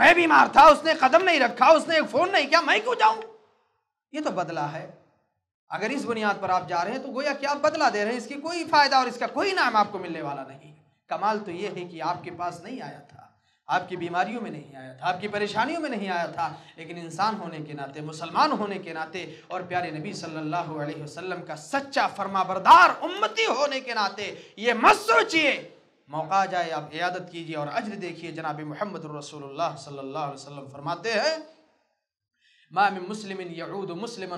मैं बीमार था उसने कदम नहीं रखा उसने एक फोन नहीं किया मैं क्यों जाऊं ये तो बदला है अगर इस बुनियाद पर आप जा रहे हैं तो गोया कि आप बदला दे रहे हैं इसकी कोई फ़ायदा और इसका कोई नाम आपको मिलने वाला नहीं कमाल तो ये है कि आपके पास नहीं आया था आपकी बीमारियों में नहीं आया था आपकी परेशानियों में नहीं आया था लेकिन इंसान होने के नाते मुसलमान होने के नाते और प्यारे नबी सल्लल्लाहु अलैहि वसल्लम का सच्चा फरमाबरदार उम्मती होने के नाते ये मत सोचिए मौका जाए आप इयादत कीजिए और अज्र देखिए जनाब मोहम्मद रसूलुल्लाह सल्लल्लाहु अलैहि वसल्लम फरमाते हैं माम मुस्लिम यहूद मुस्लिम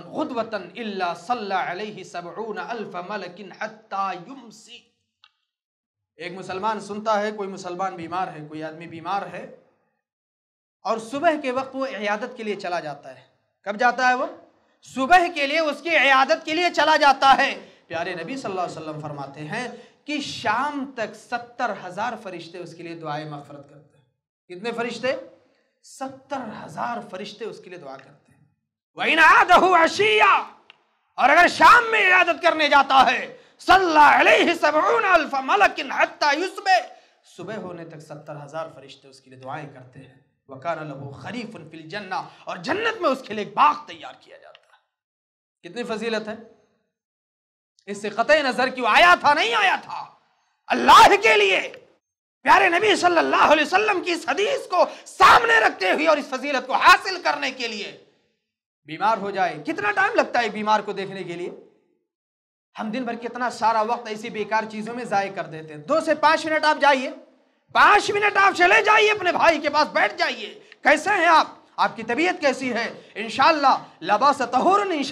एक मुसलमान सुनता है कोई मुसलमान बीमार है कोई आदमी बीमार है और सुबह के वक्त वो इयादत के लिए चला जाता है कब जाता है वो सुबह के लिए उसकी इयादत के लिए चला जाता है प्यारे नबी सल्लल्लाहु अलैहि वसल्लम फरमाते हैं कि शाम तक सत्तर हज़ार फरिश्ते उसके लिए दुआएं मफरत करते हैं कितने फरिश्ते सत्तर हज़ार फरिश्ते उसके लिए दुआ करते हैं वहीनादहू अशिया और अगर शाम में इबादत करने जाता है सुबह होने तक सत्तर हजार फरिश्ते उसके लिए दुआएं करते हैं वकार लबू खरीफ फिल जन्ना और जन्नत में उसके लिए एक बाग तैयार किया जाता है कितनी फजीलत है इससे क़त नज़र क्यों आया था नहीं आया था अल्लाह के लिए प्यारे नबी सल्लल्लाहु अलैहि वसल्लम की इस हदीस को सामने रखते हुए और इस फजीलत को हासिल करने के लिए बीमार हो जाए कितना टाइम लगता है बीमार को देखने के लिए हम दिन भर कितना सारा वक्त ऐसी बेकार चीज़ों में ज़ाय कर देते हैं दो से पांच मिनट आप जाइए पांच मिनट आप चले जाइए अपने भाई के पास बैठ जाइए कैसे हैं आप आपकी तबीयत कैसी है इनशाला लबास तहर इन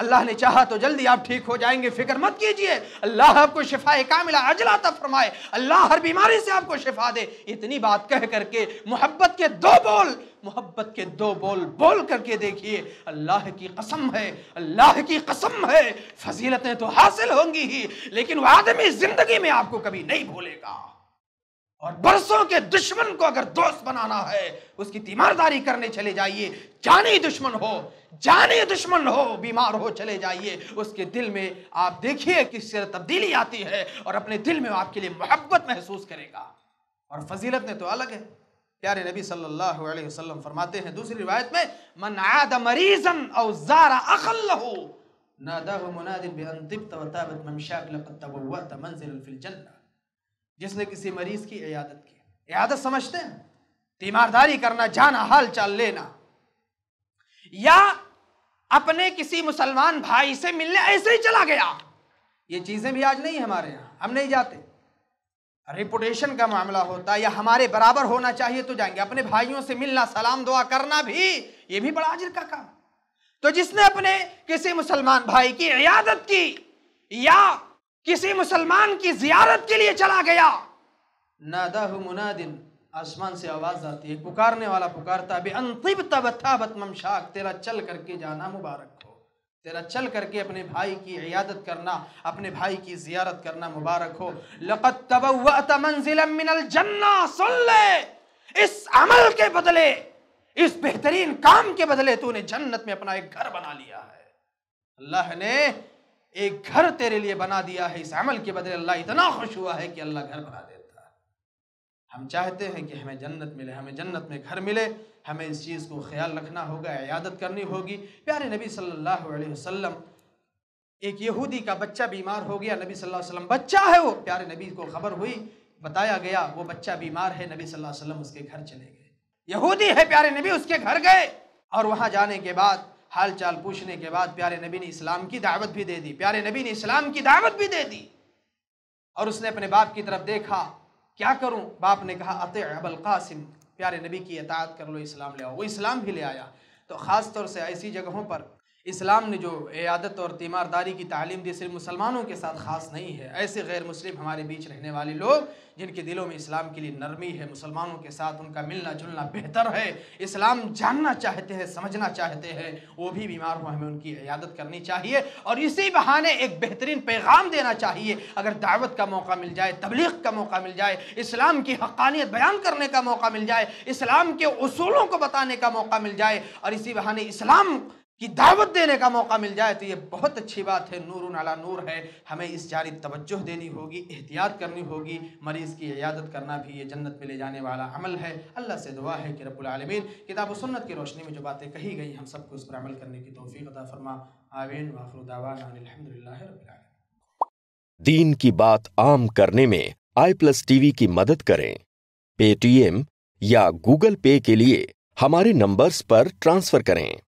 अल्लाह ने चाहा तो जल्दी आप ठीक हो जाएंगे फिक्र मत कीजिए अल्लाह आपको शिफा कामिला तक फरमाए अल्लाह हर बीमारी से आपको शिफा दे इतनी बात कह करके मोहब्बत के दो बोल मोहब्बत के दो बोल बोल करके देखिए अल्लाह की कसम है अल्लाह की कसम है फजीलतें तो हासिल होंगी ही लेकिन वह आदमी ज़िंदगी में आपको कभी नहीं भूलेगा और बरसों के दुश्मन को अगर दोस्त बनाना है उसकी तीमारदारी करने चले जाइए जानी दुश्मन हो जाने दुश्मन हो बीमार हो चले जाइए उसके दिल में आप देखिए किस तरह तब्दीली आती है और अपने दिल में आपके लिए मोहब्बत महसूस करेगा और फजीलत ने तो अलग है प्यारे नबी सल्लल्लाहु अलैहि वसल्लम फरमाते हैं दूसरी रिवायत में मन आद मरीजन औ जारा अखल हो नादाहु मुनादिन बेअंतिब तवताबत ममशाक लकत तबव्वत मंजिल फिल जन्नह जिसने किसी मरीज की इयादत की इयादत समझते हैं तीमारदारी करना जाना हाल चाल लेना या अपने किसी मुसलमान भाई से मिलने ऐसे ही चला गया ये चीज़ें भी आज नहीं हमारे यहाँ हम नहीं जाते रिपोटेशन का मामला होता है या हमारे बराबर होना चाहिए तो जाएंगे अपने भाइयों से मिलना सलाम दुआ करना भी ये भी बड़ा आजिर का काम तो जिसने अपने किसी मुसलमान भाई की इयादत की या किसी मुसलमान की जियारत के लिए चला गया नादा मुनादिन आसमान से आवाज़ आती है पुकारने वाला पुकारता भी अंतिम तब थाबत ममशाक तेरा चल करके जाना मुबारक हो तेरा चल करके अपने भाई की इयादत करना अपने भाई की जियारत करना मुबारक हो लकत तबवत मंजिल जन्ना सुन ले इस अमल के बदले इस बेहतरीन काम के बदले तूने जन्नत में अपना एक घर बना लिया है अल्लाह ने एक घर तेरे लिए बना दिया है इस अमल के बदले अल्लाह इतना खुश हुआ है कि अल्लाह घर बना दे हम चाहते हैं कि हमें जन्नत मिले हमें जन्नत में घर मिले हमें इस चीज़ को ख्याल रखना होगा इयादत करनी होगी प्यारे नबी सल्लल्लाहु अलैहि वसल्लम एक यहूदी का बच्चा बीमार हो गया नबी सल्लल्लाहु अलैहि वसल्लम बच्चा है वो प्यारे नबी को खबर हुई बताया गया वो बच्चा बीमार है नबी सल्लल्लाहु अलैहि वसल्लम उसके घर चले गए यहूदी है प्यारे नबी उसके घर गए और वहाँ जाने के बाद हाल चाल पूछने के बाद प्यारे नबी ने इस्लाम की दावत भी दे दी प्यारे नबी ने इस्लाम की दावत भी दे दी और उसने अपने बाप की तरफ देखा क्या करूं बाप ने कहा अत अबल कासिम प्यारे नबी की अतात कर लो इस्लाम ले आओ वो इस्लाम भी ले आया तो ख़ास तौर से ऐसी जगहों पर इस्लाम ने जो यादत और तीमारदारी की तालीम दी सिर्फ मुसलमानों के साथ ख़ास नहीं है ऐसे गैर मुस्लिम हमारे बीच रहने वाले लोग जिनके दिलों में इस्लाम के लिए नरमी है मुसलमानों के साथ उनका मिलना जुलना बेहतर है इस्लाम जानना चाहते हैं समझना चाहते हैं वो भी बीमार हो हमें उनकी यादत करनी चाहिए और इसी बहाने एक बेहतरीन पैगाम देना चाहिए अगर दावत का मौका मिल जाए तबलीग का मौका मिल जाए इस्लाम की हक़ानियत बयान करने का मौका मिल जाए इस्लाम के असूलों को बताने का मौका मिल जाए और इसी बहाने इस्लाम की दावत देने का मौका मिल जाए तो ये बहुत अच्छी बात है नूर नाला नूर है हमें इस जारी तवज्जो देनी होगी एहतियात करनी होगी मरीज़ की इयादत करना भी ये जन्नत में ले जाने वाला अमल है अल्लाह से दुआ है कि रबालमीन किताब सुन्नत की रोशनी में जो बातें कही गई हम सबको उस पर अमल करने की तोफ़ी अदा फरमा आवेन वाखरुदावानदल दीन की बात आम करने में आई प्लस टीवी की मदद करें पेटीएम या गूगल पे के लिए हमारे नंबर्स पर ट्रांसफ़र करें